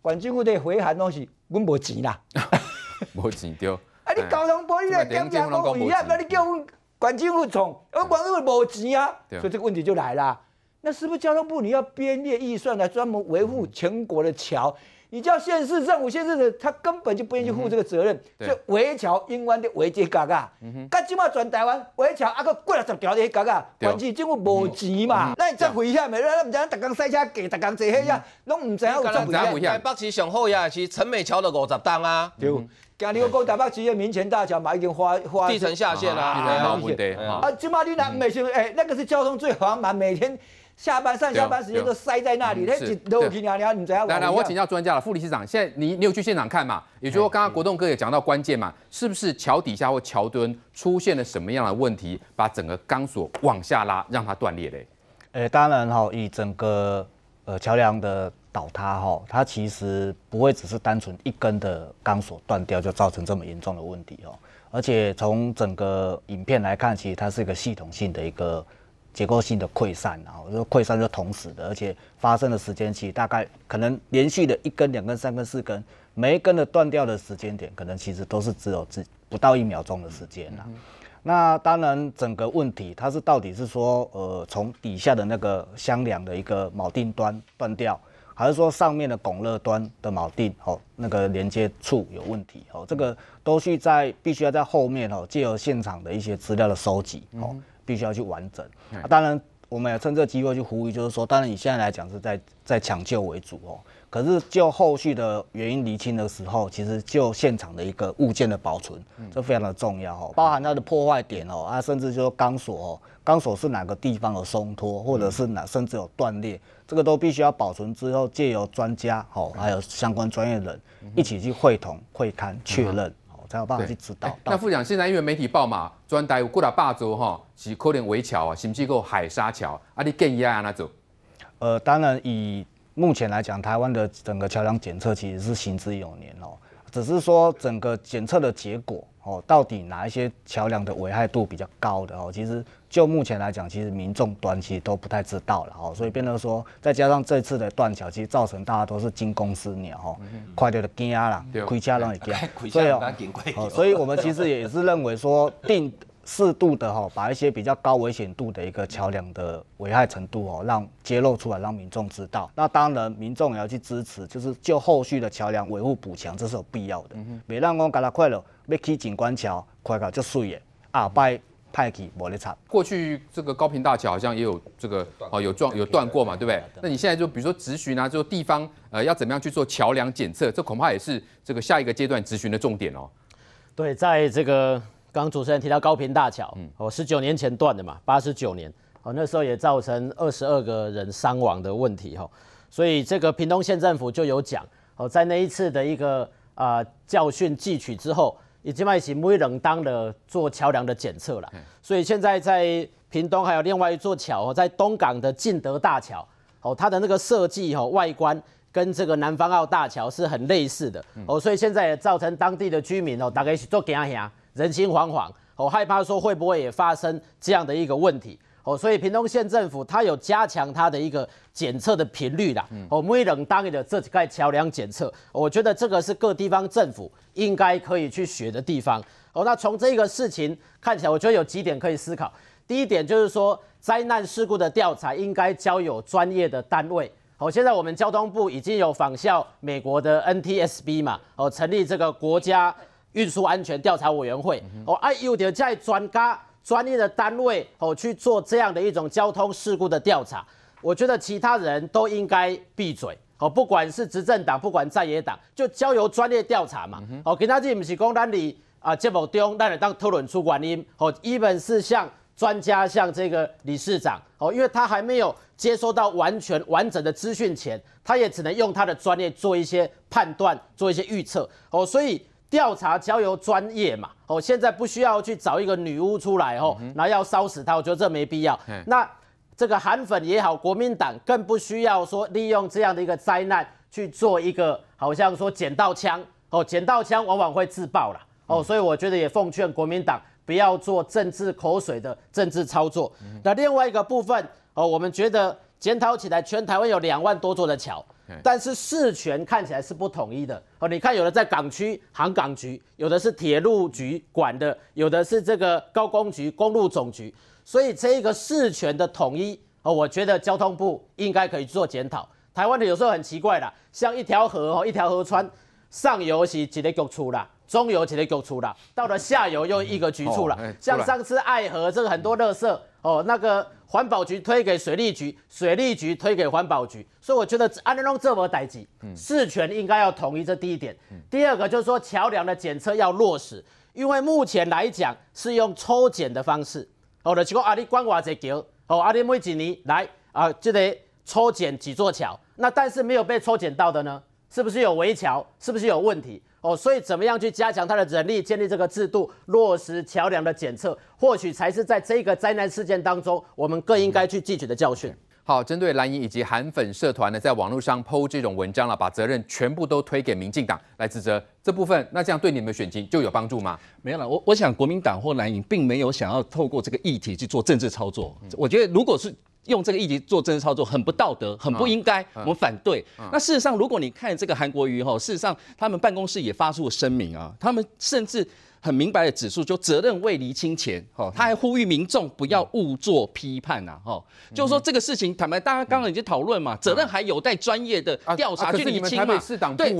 管政府的回函拢是，阮无钱啦，无钱对。啊，你交通部你来检查我危险，那你叫阮管政府创，我管政府无钱啊。所以这个问题就来了，那是不是交通部你要编列预算来专门维护全国的桥？你叫县市政府、县市的，他根本就不愿意负这个责任，所以围桥、鹰湾的围街、嘎嘎，刚即嘛转台湾围桥，阿个过了十条的？嘎嘎，关键政府无钱嘛。那你再回一下，那那不只逐工塞车，给逐工坐黑车，拢唔知有再回想。台北市上好呀，是陈美桥的五十栋啊。就，今日我讲台北市的民权大桥嘛，已经花花。地层下陷啦，地啊。即马你那袂想，诶，那个是交通最繁忙，每天。下班上下班时间都塞在那里，你怎样？来来，我请教专家了，副理事长，现在你你有去现场看嘛？也就是说，刚刚国栋哥也讲到关键嘛，是不是桥底下或桥墩出现了什么样的问题，把整个钢索往下拉，让它断裂嘞？呃，当然哈，以整个呃桥梁的倒塌哈，它其实不会只是单纯一根的钢索断掉就造成这么严重的问题哦。而且从整个影片来看，其实它是一个系统性的一个。结构性的溃散，然后这溃散是同时的，而且发生的时间其实大概可能连续的一根、两根、三根、四根，每一根的断掉的时间点，可能其实都是只有只不到一秒钟的时间了。那当然，整个问题它是到底是说，呃，从底下的那个箱梁的一个铆钉端断掉，还是说上面的拱乐端的铆钉哦，那个连接处有问题哦，这个都是在必须要在后面哦，借由现场的一些资料的收集哦。必须要去完整，当然我们也趁这机会去呼吁，就是说，当然以现在来讲是在在抢救为主哦。可是就后续的原因厘清的时候，其实就现场的一个物件的保存，这非常的重要哦，包含它的破坏点哦，啊，甚至就钢索哦，钢索是哪个地方有松脱，或者是哪甚至有断裂，这个都必须要保存之后，借由专家哦，还有相关专业人一起去会同会勘确认。才有办法去指导。那副讲，现在因为媒体报嘛，专台过来霸州哈，是可能围桥啊，甚至是海沙桥啊？你建更压那走？呃，当然以目前来讲，台湾的整个桥梁检测其实是行之有年喽，只是说整个检测的结果。哦，到底哪一些桥梁的危害度比较高的哦？其实就目前来讲，其实民众短期都不太知道了哦，所以变得说，再加上这次的断桥，其实造成大家都是惊弓失鸟哦，快点的惊了，开车人也惊，所以，所以我们其实也是认为说定。适度的哈，把一些比较高危险度的一个桥梁的危害程度哦，让揭露出来，让民众知道。那当然，民众也要去支持，就是就后续的桥梁维护补强，这是有必要的。嗯哼。别让我干了快了，要起景观桥，快搞就碎的，啊！拜派去无得差。过去这个高平大桥好像也有这个哦，有撞有断过嘛，对不对？那你现在就比如说咨询啊，就地方呃要怎么样去做桥梁检测，这恐怕也是这个下一个阶段咨询的重点哦。对，在这个。刚刚主持人提到高平大桥，嗯，哦，十九年前断的嘛，八十九年，哦，那时候也造成二十二个人伤亡的问题，哈，所以这个屏东县政府就有讲，哦，在那一次的一个啊教训汲取之后，已经开始微冷当的做桥梁的检测了，所以现在在屏东还有另外一座桥哦，在东港的进德大桥，哦，它的那个设计哦外观跟这个南方澳大桥是很类似的，哦，所以现在也造成当地的居民哦，大概是做惊样？人心惶惶，哦，害怕说会不会也发生这样的一个问题，哦，所以屏东县政府它有加强它的一个检测的频率啦，哦，木冷当地的这几块桥梁检测，我觉得这个是各地方政府应该可以去学的地方，哦，那从这个事情看起来，我觉得有几点可以思考，第一点就是说，灾难事故的调查应该交由专业的单位，哦，现在我们交通部已经有仿效美国的 N T S B 嘛，哦，成立这个国家。运输安全调查委员会哦，按有点在专家专业的单位哦去做这样的一种交通事故的调查，我觉得其他人都应该闭嘴哦，不管是执政党不管在野党，就交由专业调查嘛哦，跟他是不是公单里啊，接某东带你当特仑苏管因哦，一本是向专家向这个理事长哦，因为他还没有接收到完全完整的资讯前，他也只能用他的专业做一些判断，做一些预测哦，所以。调查交由专业嘛，哦，现在不需要去找一个女巫出来哦，那要烧死他，我觉得这没必要。那这个韩粉也好，国民党更不需要说利用这样的一个灾难去做一个好像说捡到枪哦，捡到枪往往会自爆啦。哦，所以我觉得也奉劝国民党不要做政治口水的政治操作。那另外一个部分哦，我们觉得检讨起来，全台湾有两万多座的桥。但是事权看起来是不统一的哦，你看有的在港区航港局，有的是铁路局管的，有的是这个高工局、公路总局，所以这一个事权的统一哦，我觉得交通部应该可以做检讨。台湾的有时候很奇怪啦，像一条河哦，一条河川，上游是几的局出啦，中游几的局出啦，到了下游又一个局出了，像上次爱河这个很多垃圾。哦，那个环保局推给水利局，水利局推给环保局，所以我觉得安德弄这么呆滞？嗯，事权应该要统一。这第一点，第二个就是说桥梁的检测要落实，因为目前来讲是用抽检的方式。哦，的结果阿里光瓦这桥，哦，阿里每几年来啊，就得抽检几座桥。那但是没有被抽检到的呢？是不是有围桥？是不是有问题？哦，所以怎么样去加强他的人力，建立这个制度，落实桥梁的检测，或许才是在这个灾难事件当中，我们更应该去汲取的教训。好，针对蓝营以及韩粉社团呢，在网络上剖这种文章了，把责任全部都推给民进党来指责这部分，那这样对你们选情就有帮助吗？没有了，我我想国民党或蓝营并没有想要透过这个议题去做政治操作。我觉得如果是。用这个议题做政治操作，很不道德，很不应该，我们反对。那事实上，如果你看这个韩国瑜哈，事实上他们办公室也发出了声明啊，他们甚至很明白的指出，就责任未厘清前，哈，他还呼吁民众不要误作批判呐，哈，就是说这个事情坦白，大家刚刚已经讨论嘛，责任还有待专业的调查去厘清嘛。对，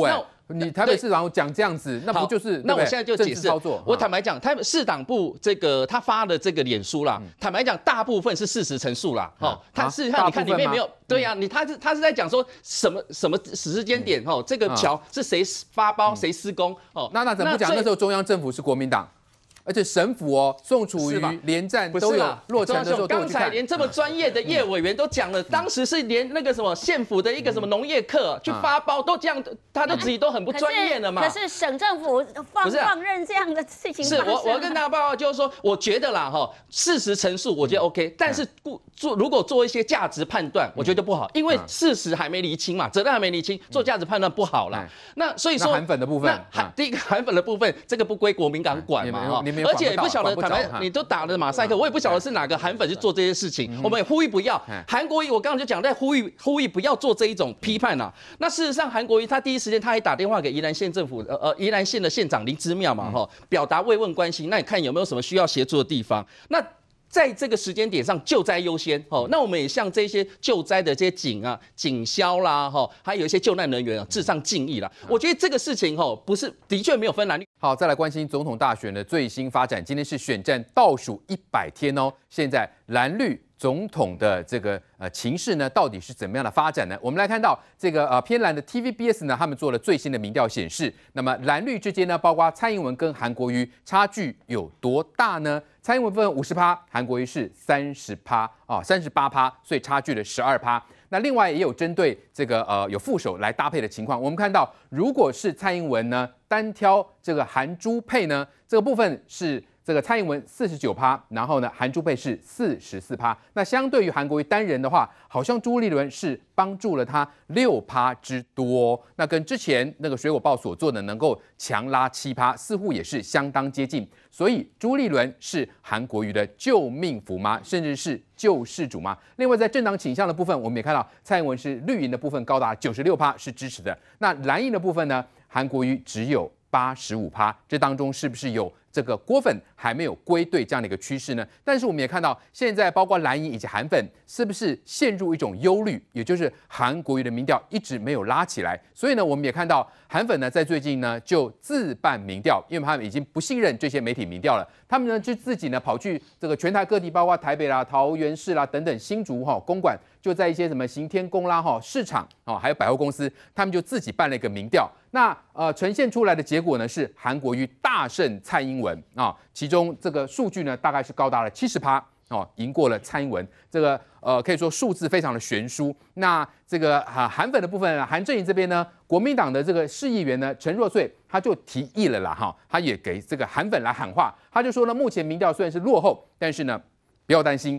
你台北市长讲这样子，那不就是？那我现在就解释操作。我坦白讲，台北市党部这个他发的这个脸书啦，坦白讲，大部分是事实陈述啦。哈，他事实上你看里面没有对呀，你他是他是在讲说什么什么时间点？哦，这个桥是谁发包谁施工？哦，那那怎么讲？那时候中央政府是国民党。而且省府哦，宋楚瑜连战都有落成的时候，都刚才连这么专业的叶委员都讲了，当时是连那个什么县府的一个什么农业课去发包，都这样，他都自己都很不专业了嘛。可是省政府放放任这样的事情。是我我跟他爸爸就是说，我觉得啦哈，事实陈述我觉得 OK，但是做如果做一些价值判断，我觉得不好，因为事实还没厘清嘛，责任还没厘清，做价值判断不好了。那所以说，韩粉的部分，那第一个韩粉的部分，这个不归国民党管嘛？哈。而且不晓得，坦白你都打了马赛克，我也不晓得是哪个韩粉去做这些事情。我们也呼吁不要韩国瑜，我刚刚就讲在呼吁呼吁不要做这一种批判啊。那事实上，韩国瑜他第一时间他还打电话给宜兰县政府，呃呃，宜兰县的县长林之妙嘛，哈，表达慰问关心。那你看有没有什么需要协助的地方？那。在这个时间点上，救灾优先哦。那我们也向这些救灾的这些警啊、警消啦，哈，还有一些救难人员啊，致上敬意啦。我觉得这个事情哈，不是的确没有分男女。好，再来关心总统大选的最新发展，今天是选战倒数一百天哦。现在。蓝绿总统的这个呃情势呢，到底是怎么样的发展呢？我们来看到这个呃偏蓝的 TVBS 呢，他们做了最新的民调显示，那么蓝绿之间呢，包括蔡英文跟韩国瑜差距有多大呢？蔡英文分五十趴，韩国瑜是三十趴啊，三十八趴，所以差距了十二趴。那另外也有针对这个呃有副手来搭配的情况，我们看到如果是蔡英文呢单挑这个韩朱配呢，这个部分是。这个蔡英文四十九趴，然后呢，韩珠佩是四十四趴。那相对于韩国瑜单人的话，好像朱立伦是帮助了他六趴之多。那跟之前那个水果报所做的能够强拉七趴，似乎也是相当接近。所以朱立伦是韩国瑜的救命符吗？甚至是救世主吗？另外，在政党倾向的部分，我们也看到蔡英文是绿营的部分高达九十六趴是支持的。那蓝营的部分呢？韩国瑜只有八十五趴。这当中是不是有？这个果粉还没有归队这样的一个趋势呢，但是我们也看到，现在包括蓝营以及韩粉是不是陷入一种忧虑，也就是韩国瑜的民调一直没有拉起来，所以呢，我们也看到。韩粉呢，在最近呢就自办民调，因为他们已经不信任这些媒体民调了。他们呢就自己呢跑去这个全台各地，包括台北啦、桃园市啦等等新竹哈公馆，就在一些什么行天公啦哈市场哦，还有百货公司，他们就自己办了一个民调。那呃呈现出来的结果呢，是韩国瑜大胜蔡英文啊，其中这个数据呢大概是高达了七十趴哦，赢过了蔡英文。这个呃可以说数字非常的悬殊。那这个哈韩粉的部分，韩正莹这边呢？国民党的这个市议员呢，陈若穗他就提议了啦，哈，他也给这个韩粉来喊话，他就说呢，目前民调虽然是落后，但是呢，不要担心，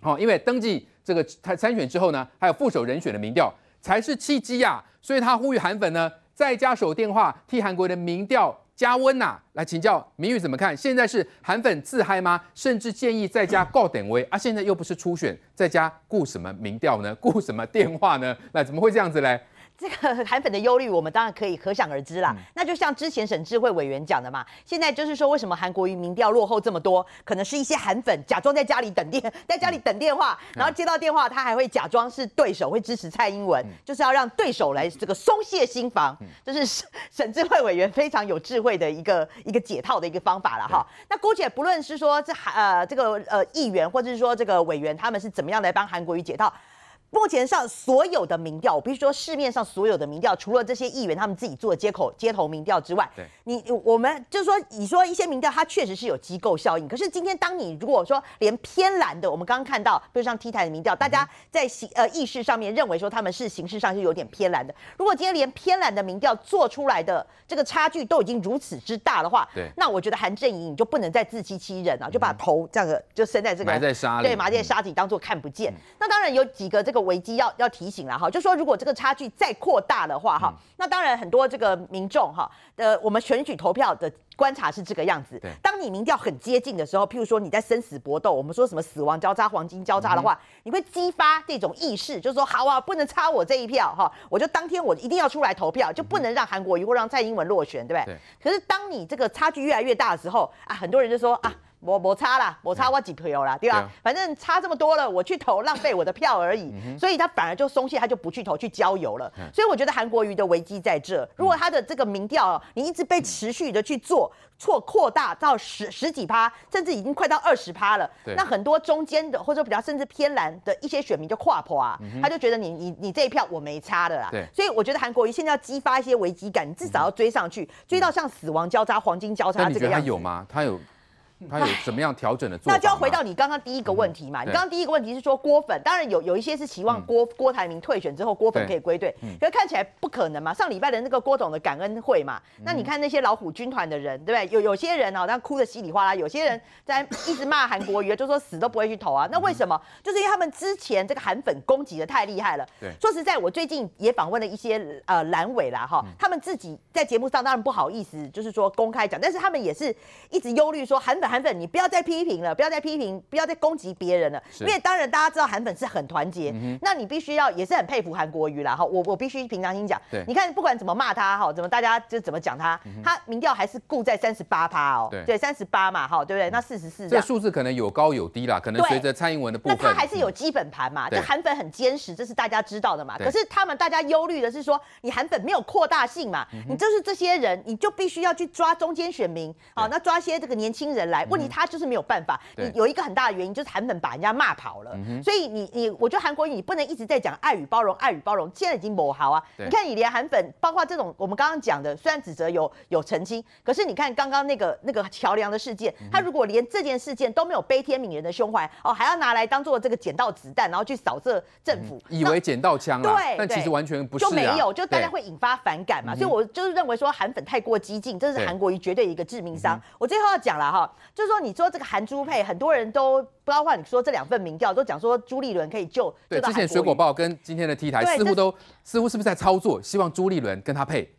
好，因为登记这个他参选之后呢，还有副手人选的民调才是契机呀，所以他呼吁韩粉呢，在家守电话替韩国的民调加温呐，来请教明女怎么看，现在是韩粉自嗨吗？甚至建议在家告点威啊，现在又不是初选，在家顾什么民调呢？顾什么电话呢？那怎么会这样子嘞？这个 韩粉的忧虑，我们当然可以可想而知啦。那就像之前沈智慧委员讲的嘛，现在就是说，为什么韩国瑜民调落后这么多？可能是一些韩粉假装在家里等电，在家里等电话，然后接到电话，他还会假装是对手会支持蔡英文，就是要让对手来这个松懈心房。就是 沈智慧委员非常有智慧的一个一个解套的一个方法了哈。那姑且不论是说这韩呃这个呃议员或者是说这个委员，他们是怎么样来帮韩国瑜解套？目前上所有的民调，我必须说市面上所有的民调，除了这些议员他们自己做的街口街头民调之外，你我们就是说，你说一些民调它确实是有机构效应。可是今天，当你如果说连偏蓝的，我们刚刚看到，比如像 T 台的民调，大家在形呃意识上面认为说他们是形式上是有点偏蓝的。如果今天连偏蓝的民调做出来的这个差距都已经如此之大的话，对，那我觉得韩正营你就不能再自欺欺人了，就把头这样的就伸在这个埋在沙里，对，埋在沙井当做看不见。那当然有几个这个。危机要要提醒了哈，就说如果这个差距再扩大的话哈，那当然很多这个民众哈，呃，我们选举投票的观察是这个样子。当你民调很接近的时候，譬如说你在生死搏斗，我们说什么死亡交叉、黄金交叉的话，你会激发这种意识，就是说好啊，不能差我这一票哈，我就当天我一定要出来投票，就不能让韩国瑜或让蔡英文落选，对不对？对。可是当你这个差距越来越大的时候啊，很多人就说啊。摩擦啦，摩擦过几票啦，对吧？反正差这么多了，我去投浪费我的票而已，所以他反而就松懈，他就不去投去郊游了。所以我觉得韩国瑜的危机在这。如果他的这个民调你一直被持续的去做错扩大到十十几趴，甚至已经快到二十趴了，那很多中间的或者比较甚至偏蓝的一些选民就跨坡啊，他就觉得你你你这一票我没差的啦。所以我觉得韩国瑜现在要激发一些危机感，你至少要追上去，追到像死亡交叉、黄金交叉这个样子。他有吗？他有。他有怎么样调整的？那就要回到你刚刚第一个问题嘛。你刚刚第一个问题是说郭粉，当然有有一些是希望郭郭台铭退选之后，郭粉可以归队，可是看起来不可能嘛。上礼拜的那个郭总的感恩会嘛，那你看那些老虎军团的人，对不对？有有些人哦，那哭的稀里哗啦；，有些人在一直骂韩国瑜，就说死都不会去投啊。那为什么？就是因为他们之前这个韩粉攻击的太厉害了。对，说实在，我最近也访问了一些呃蓝委啦，哈，他们自己在节目上当然不好意思，就是说公开讲，但是他们也是一直忧虑说韩粉。韩粉，你不要再批评了，不要再批评，不要再攻击别人了。因为当然大家知道韩粉是很团结，那你必须要也是很佩服韩国瑜啦。哈，我我必须平常心讲。对，你看不管怎么骂他，哈，怎么大家就怎么讲他，他民调还是固在三十八趴哦。对，三十八嘛，哈，对不对？那四十四，这数字可能有高有低啦，可能随着蔡英文的部分。那他还是有基本盘嘛，这韩粉很坚实，这是大家知道的嘛。可是他们大家忧虑的是说，你韩粉没有扩大性嘛，你就是这些人，你就必须要去抓中间选民，好，那抓些这个年轻人来。问题他就是没有办法，你有一个很大的原因就是韩粉把人家骂跑了，所以你你，我觉得韩国瑜你不能一直在讲爱与包容，爱与包容，现在已经抹好啊。你看你连韩粉，包括这种我们刚刚讲的，虽然指责有有澄清，可是你看刚刚那个那个桥梁的事件，他如果连这件事件都没有悲天悯人的胸怀，哦，还要拿来当做这个捡到子弹然后去扫射政府，以为捡到枪了，对，但其实完全不是，就没有，就大家会引发反感嘛。所以我就是认为说韩粉太过激进，这是韩国瑜绝对一个致命伤。我最后要讲了哈。就是说，你说这个韩朱配，很多人都不知道话。你说这两份民调都讲说朱立伦可以救。对，之前水果报跟今天的 T 台似乎都似乎是不是在操作，希望朱立伦跟他配。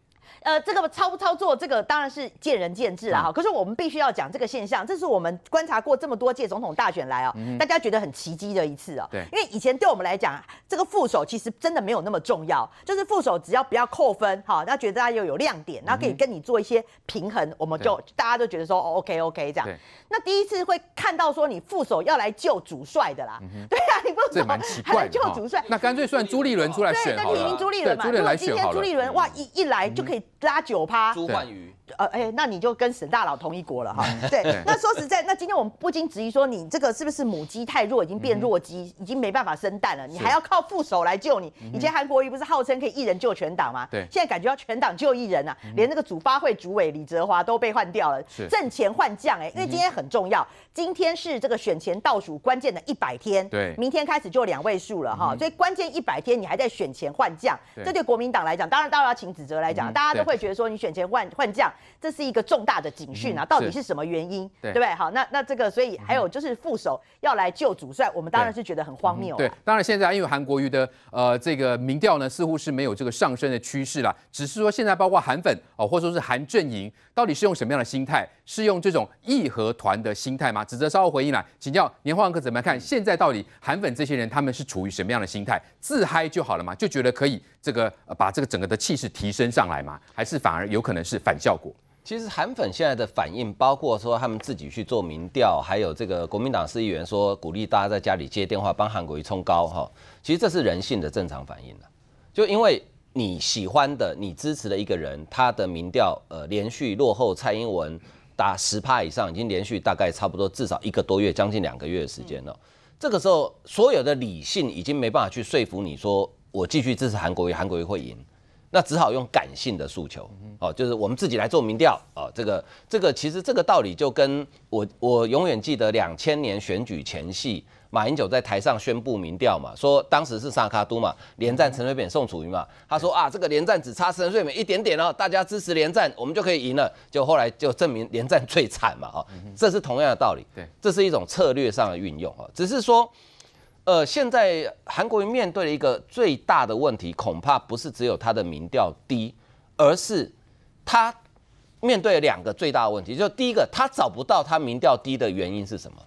呃，这个操不操作，这个当然是见仁见智啦。哈，可是我们必须要讲这个现象，这是我们观察过这么多届总统大选来啊，大家觉得很奇迹的一次啊。对。因为以前对我们来讲，这个副手其实真的没有那么重要，就是副手只要不要扣分，哈，那觉得他又有亮点，然后可以跟你做一些平衡，我们就大家都觉得说 OK OK 这样。对。那第一次会看到说你副手要来救主帅的啦。对啊，你不？蛮奇怪。救主帅。那干脆算朱立伦出来选好了。对，那提名朱立伦嘛。对。朱立伦来选好了。朱立伦哇一一来就可以。拉九趴。呃，哎，那你就跟沈大佬同一国了哈。对，那说实在，那今天我们不禁质疑说，你这个是不是母鸡太弱，已经变弱鸡，已经没办法生蛋了？你还要靠副手来救你？以前韩国瑜不是号称可以一人救全党吗？对。现在感觉要全党救一人啊！连那个主发会主委李泽华都被换掉了，是。钱换将，哎，因为今天很重要，今天是这个选前倒数关键的一百天。对。明天开始就两位数了哈，所以关键一百天你还在选前换将，这对国民党来讲，当然当然要请指责来讲，大家都会觉得说你选前换换将。这是一个重大的警讯啊！到底是什么原因？对，对不对？好，那那这个，所以还有就是副手要来救主帅，我们当然是觉得很荒谬哦。对，当然现在因为韩国瑜的呃这个民调呢，似乎是没有这个上升的趋势了，只是说现在包括韩粉哦，或说是韩阵营，到底是用什么样的心态？是用这种义和团的心态吗？指责稍微回应啦，请教年华万哥怎么看？现在到底韩粉这些人他们是处于什么样的心态？自嗨就好了嘛？就觉得可以。这个把这个整个的气势提升上来吗？还是反而有可能是反效果？其实韩粉现在的反应，包括说他们自己去做民调，还有这个国民党市议员说鼓励大家在家里接电话帮韩国瑜冲高哈。其实这是人性的正常反应了，就因为你喜欢的、你支持的一个人，他的民调呃连续落后蔡英文达十趴以上，已经连续大概差不多至少一个多月、将近两个月的时间了。这个时候，所有的理性已经没办法去说服你说。我继续支持韩国瑜，韩国瑜会赢，那只好用感性的诉求，哦，就是我们自己来做民调哦，这个这个其实这个道理，就跟我我永远记得两千年选举前夕，马英九在台上宣布民调嘛，说当时是萨卡都嘛，连战、陈水扁、宋楚瑜嘛，他说啊，这个连战只差陈水扁一点点哦，大家支持连战，我们就可以赢了，就后来就证明连战最惨嘛，哦，这是同样的道理，对，这是一种策略上的运用哦，只是说。呃，现在韩国瑜面对的一个最大的问题，恐怕不是只有他的民调低，而是他面对两个最大的问题，就是第一个，他找不到他民调低的原因是什么；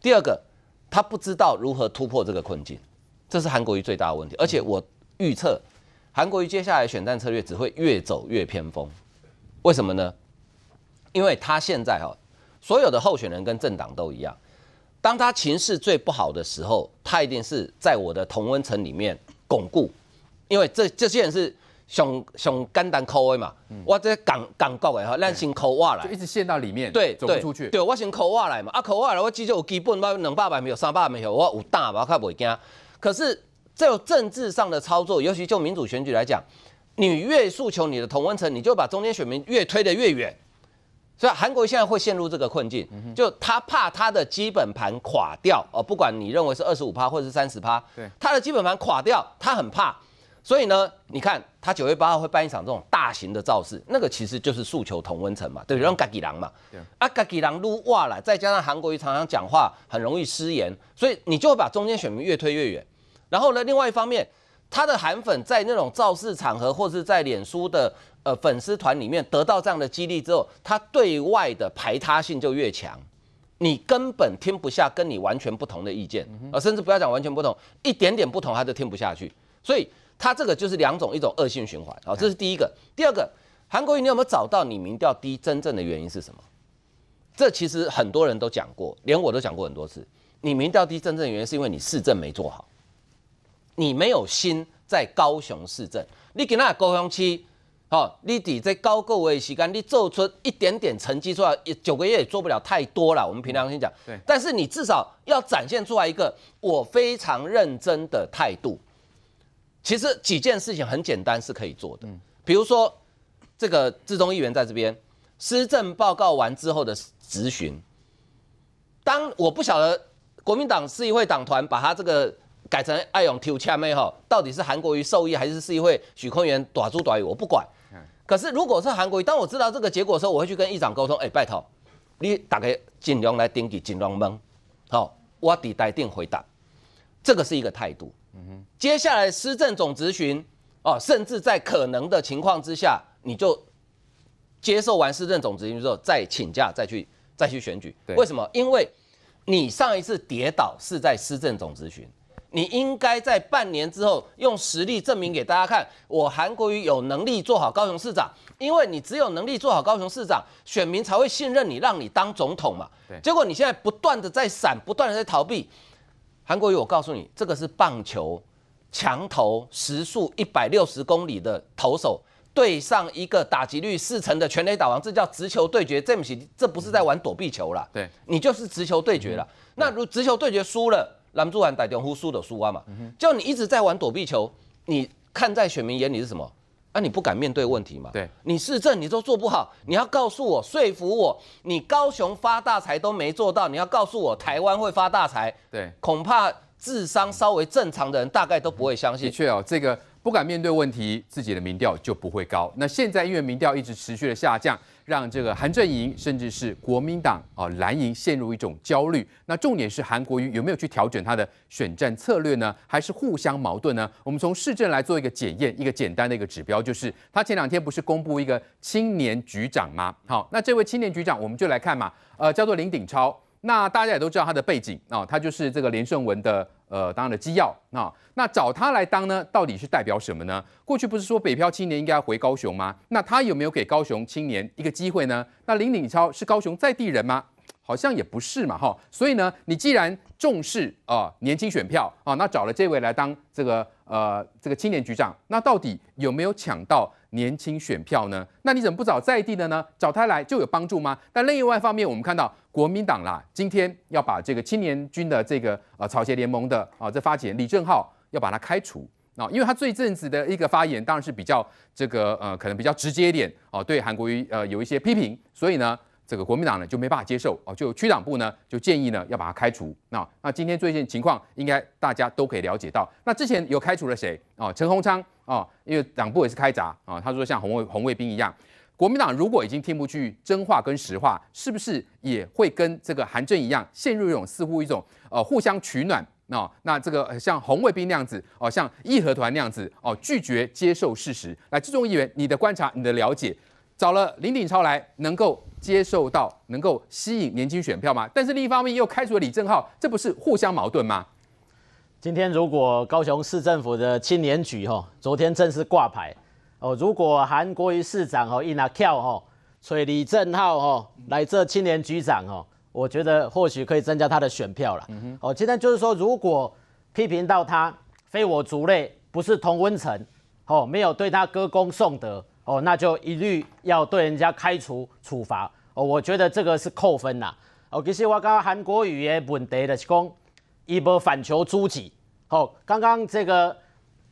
第二个，他不知道如何突破这个困境，这是韩国瑜最大的问题。而且我预测，韩国瑜接下来选战策略只会越走越偏锋。为什么呢？因为他现在哈，所有的候选人跟政党都一样。当他情势最不好的时候，他一定是在我的同温层里面巩固，因为这这些人是想想肝胆抠的嘛，我这港港国的哈，让先抠我来，就一直陷到里面，对，走不出去，对我先抠我来嘛，啊抠我来，我至少有基本，我两百万没有，三百万没有，我有大，我看不惊。可是这种政治上的操作，尤其就民主选举来讲，你越诉求你的同温层，你就把中间选民越推得越远。所以韩国瑜现在会陷入这个困境，就他怕他的基本盘垮掉哦，不管你认为是二十五趴或者是三十趴，对，他的基本盘垮掉，他很怕。所以呢，你看他九月八号会办一场这种大型的造势，那个其实就是诉求同温层嘛，对，用 g a g i l 嘛，啊 g a g i l a n 了，再加上韩国瑜常常讲话很容易失言，所以你就把中间选民越推越远。然后呢，另外一方面。他的韩粉在那种造势场合，或是在脸书的呃粉丝团里面得到这样的激励之后，他对外的排他性就越强，你根本听不下跟你完全不同的意见，啊，甚至不要讲完全不同，一点点不同他都听不下去，所以他这个就是两种一种恶性循环啊，这是第一个。第二个，韩国瑜你有没有找到你民调低真正的原因是什么？这其实很多人都讲过，连我都讲过很多次，你民调低真正原因是因为你市政没做好。你没有心在高雄市政，你给他高雄区，哦，你底在高个位时间，你做出一点点成绩出来，九个月也做不了太多了。我们平常先讲，对，但是你至少要展现出来一个我非常认真的态度。其实几件事情很简单是可以做的，比如说这个自中议员在这边施政报告完之后的质询，当我不晓得国民党市议会党团把他这个。改成爱用 two c h 吼，到底是韩国瑜受益还是市议会许昆源抓住短语？我不管。可是如果是韩国瑜，当我知道这个结果的时候，我会去跟议长沟通。哎，拜托，你大概尽量来登记，尽量问，好，我伫待定回答。这个是一个态度。嗯哼。接下来施政总咨询哦，甚至在可能的情况之下，你就接受完施政总咨询之后，再请假，再去再去选举。为什么？因为你上一次跌倒是在施政总咨询。你应该在半年之后用实力证明给大家看，我韩国瑜有能力做好高雄市长，因为你只有能力做好高雄市长，选民才会信任你，让你当总统嘛。结果你现在不断的在闪，不断的在逃避。韩国瑜，我告诉你，这个是棒球，强投时速一百六十公里的投手，对上一个打击率四成的全垒打王，这叫直球对决。这不起，这不是在玩躲避球了，对你就是直球对决了。那如直球对决输了？拦住玩歹呼输的输啊嘛，就你一直在玩躲避球，你看在选民眼里是什么？啊，你不敢面对问题嘛？对，你市政你都做不好，你要告诉我说服我，你高雄发大财都没做到，你要告诉我台湾会发大财？对，恐怕智商稍微正常的人大概都不会相信。的确哦，这个不敢面对问题，自己的民调就不会高。那现在因为民调一直持续的下降。让这个韩阵营，甚至是国民党啊蓝营陷入一种焦虑。那重点是韩国瑜有没有去调整他的选战策略呢？还是互相矛盾呢？我们从市政来做一个检验，一个简单的一个指标就是，他前两天不是公布一个青年局长吗？好，那这位青年局长我们就来看嘛，呃，叫做林鼎超。那大家也都知道他的背景啊，他就是这个连胜文的呃，当然的机要啊。那找他来当呢，到底是代表什么呢？过去不是说北漂青年应该回高雄吗？那他有没有给高雄青年一个机会呢？那林鼎超是高雄在地人吗？好像也不是嘛，哈。所以呢，你既然重视啊年轻选票啊，那找了这位来当这个呃这个青年局长，那到底有没有抢到？年轻选票呢？那你怎么不找在地的呢？找他来就有帮助吗？但另外一方面，我们看到国民党啦，今天要把这个青年军的这个呃草鞋联盟的啊这发起李正浩要把他开除啊，因为他最阵子的一个发言当然是比较这个呃可能比较直接点哦，对韩国瑜呃有一些批评，所以呢。这个国民党呢，就没办法接受哦，就区党部呢，就建议呢，要把他开除。那那今天最近情况，应该大家都可以了解到。那之前有开除了谁哦？陈鸿昌哦，因为党部也是开闸啊。他说像红卫红卫兵一样，国民党如果已经听不去真话跟实话，是不是也会跟这个韩正一样，陷入一种似乎一种呃互相取暖？那那这个像红卫兵那样子哦，像义和团那样子哦，拒绝接受事实。来，志中议员，你的观察，你的了解。找了林鼎超来，能够接受到，能够吸引年轻选票吗？但是另一方面又开除了李正浩，这不是互相矛盾吗？今天如果高雄市政府的青年局哈，昨天正式挂牌哦，如果韩国瑜市长哦一拿票哈，催李正浩哦来这青年局长哦，我觉得或许可以增加他的选票了。哦，今天就是说，如果批评到他非我族类，不是同温层，哦，没有对他歌功颂德。哦，那就一律要对人家开除处罚哦，我觉得这个是扣分啦。哦，其实我刚刚韩国语也问的是讲一波反求诸己。哦，刚刚这个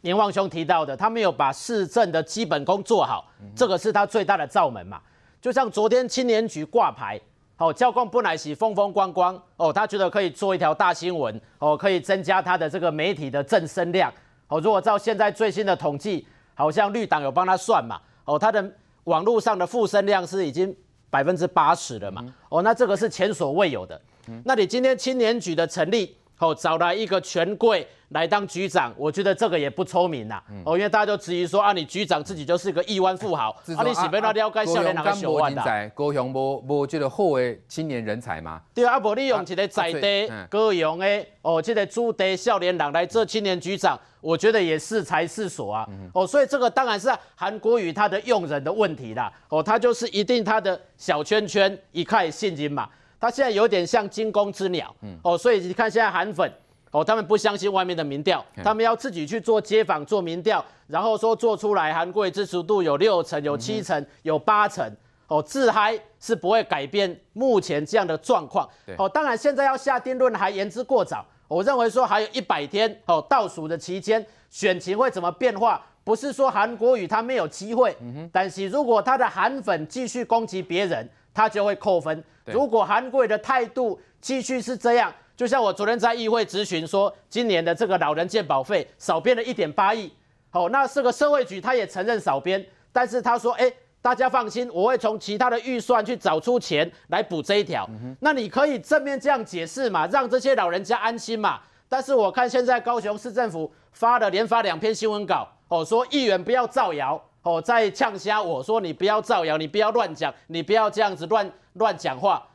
严望兄提到的，他没有把市政的基本功做好，这个是他最大的罩门嘛。就像昨天青年局挂牌，哦，教工不来洗，风风光光，哦，他觉得可以做一条大新闻，哦，可以增加他的这个媒体的正声量。哦，如果照现在最新的统计，好像绿党有帮他算嘛。哦，他的网络上的附身量是已经百分之八十了嘛？哦，那这个是前所未有的。那你今天青年局的成立，哦，找来一个权贵。来当局长，我觉得这个也不聪明呐。哦，因为大家都质疑说，啊，你局长自己就是个亿万富豪，啊，你岂非要撩开少年郎的袖腕的？高雄无无这个好的青年人才吗？对啊，啊，无利用这个在地各样的哦，这个驻地少年郎来做青年局长，我觉得也是才是所啊。哦，所以这个当然是韩国瑜他的用人的问题啦。哦，他就是一定他的小圈圈一块现金嘛。他现在有点像惊弓之鸟。嗯，哦，所以你看现在韩粉。哦，他们不相信外面的民调，他们要自己去做街访、做民调，然后说做出来韩国支持度有六成、有七成、有八成。哦，自嗨是不会改变目前这样的状况。哦，当然现在要下定论还言之过早。我认为说还有一百天哦，倒数的期间，选情会怎么变化？不是说韩国语他没有机会，但是如果他的韩粉继续攻击别人，他就会扣分。如果韩语的态度继续是这样。就像我昨天在议会咨询说，今年的这个老人健保费少编了一点八亿，好，那这个社会局他也承认少编，但是他说，哎，大家放心，我会从其他的预算去找出钱来补这一条。那你可以正面这样解释嘛，让这些老人家安心嘛。但是我看现在高雄市政府发了连发两篇新闻稿，哦，说议员不要造谣，哦，在呛瞎我说你不要造谣，你不要乱讲，你不要这样子乱乱讲话。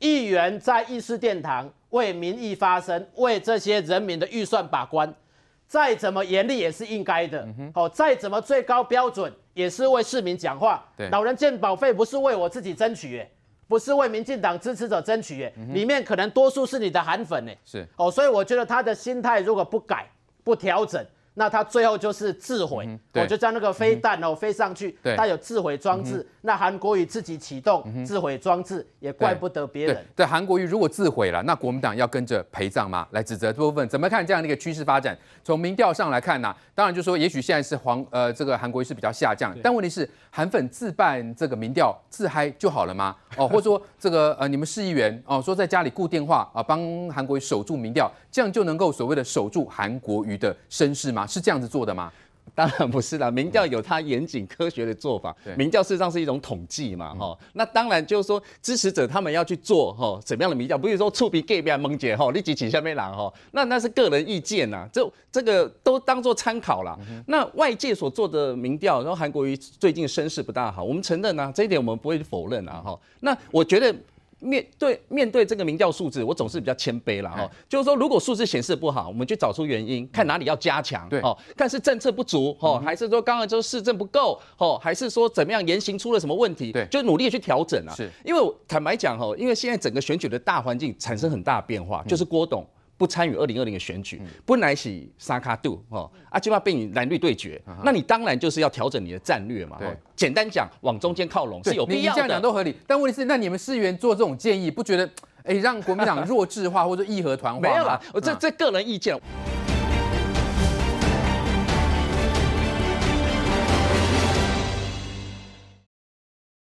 议员在议事殿堂。为民意发声，为这些人民的预算把关，再怎么严厉也是应该的。哦，再怎么最高标准也是为市民讲话。老人健保费不是为我自己争取，耶，不是为民进党支持者争取，耶？里面可能多数是你的韩粉，呢。是哦，所以我觉得他的心态如果不改、不调整。那他最后就是自毁，我就将那个飞弹哦飞上去，它有自毁装置，那韩国瑜自己启动自毁装置，也怪不得别人。对韩国瑜如果自毁了，那国民党要跟着陪葬吗？来指责这部分，怎么看这样的一个趋势发展？从民调上来看呢，当然就说，也许现在是黄呃这个韩国瑜是比较下降，但问题是。韩粉自办这个民调自嗨就好了吗？哦，或者说这个呃，你们市议员哦，说在家里雇电话啊，帮韩国瑜守住民调，这样就能够所谓的守住韩国瑜的声势吗？是这样子做的吗？当然不是啦，民调有它严谨科学的做法。民调事实上是一种统计嘛，哈。那当然就是说支持者他们要去做哈，什么样的民调，不是说触鼻 g a 盖边蒙姐哈，你即起下面来哈，那那是个人意见呐，这这个都当做参考啦。那外界所做的民调，然后韩国瑜最近声势不大好，我们承认啊，这一点我们不会否认啊，哈。那我觉得。面对面对这个民调数字，我总是比较谦卑了哦。就是说，如果数字显示不好，我们就找出原因，看哪里要加强。对哦，看是政策不足哦，还是说刚刚就是政不够哦，还是说怎么样言行出了什么问题？对，就努力去调整啊。是，因为坦白讲哦，因为现在整个选举的大环境产生很大变化，就是郭董。不参与二零二零的选举，不来起沙卡度哦，啊，就要被你蓝绿对决，那你当然就是要调整你的战略嘛。对，简单讲，往中间靠拢是有必要。你这样讲都合理，但问题是，那你们四元做这种建议，不觉得哎让国民党弱智化或者义和团化？没有，这这个人意见。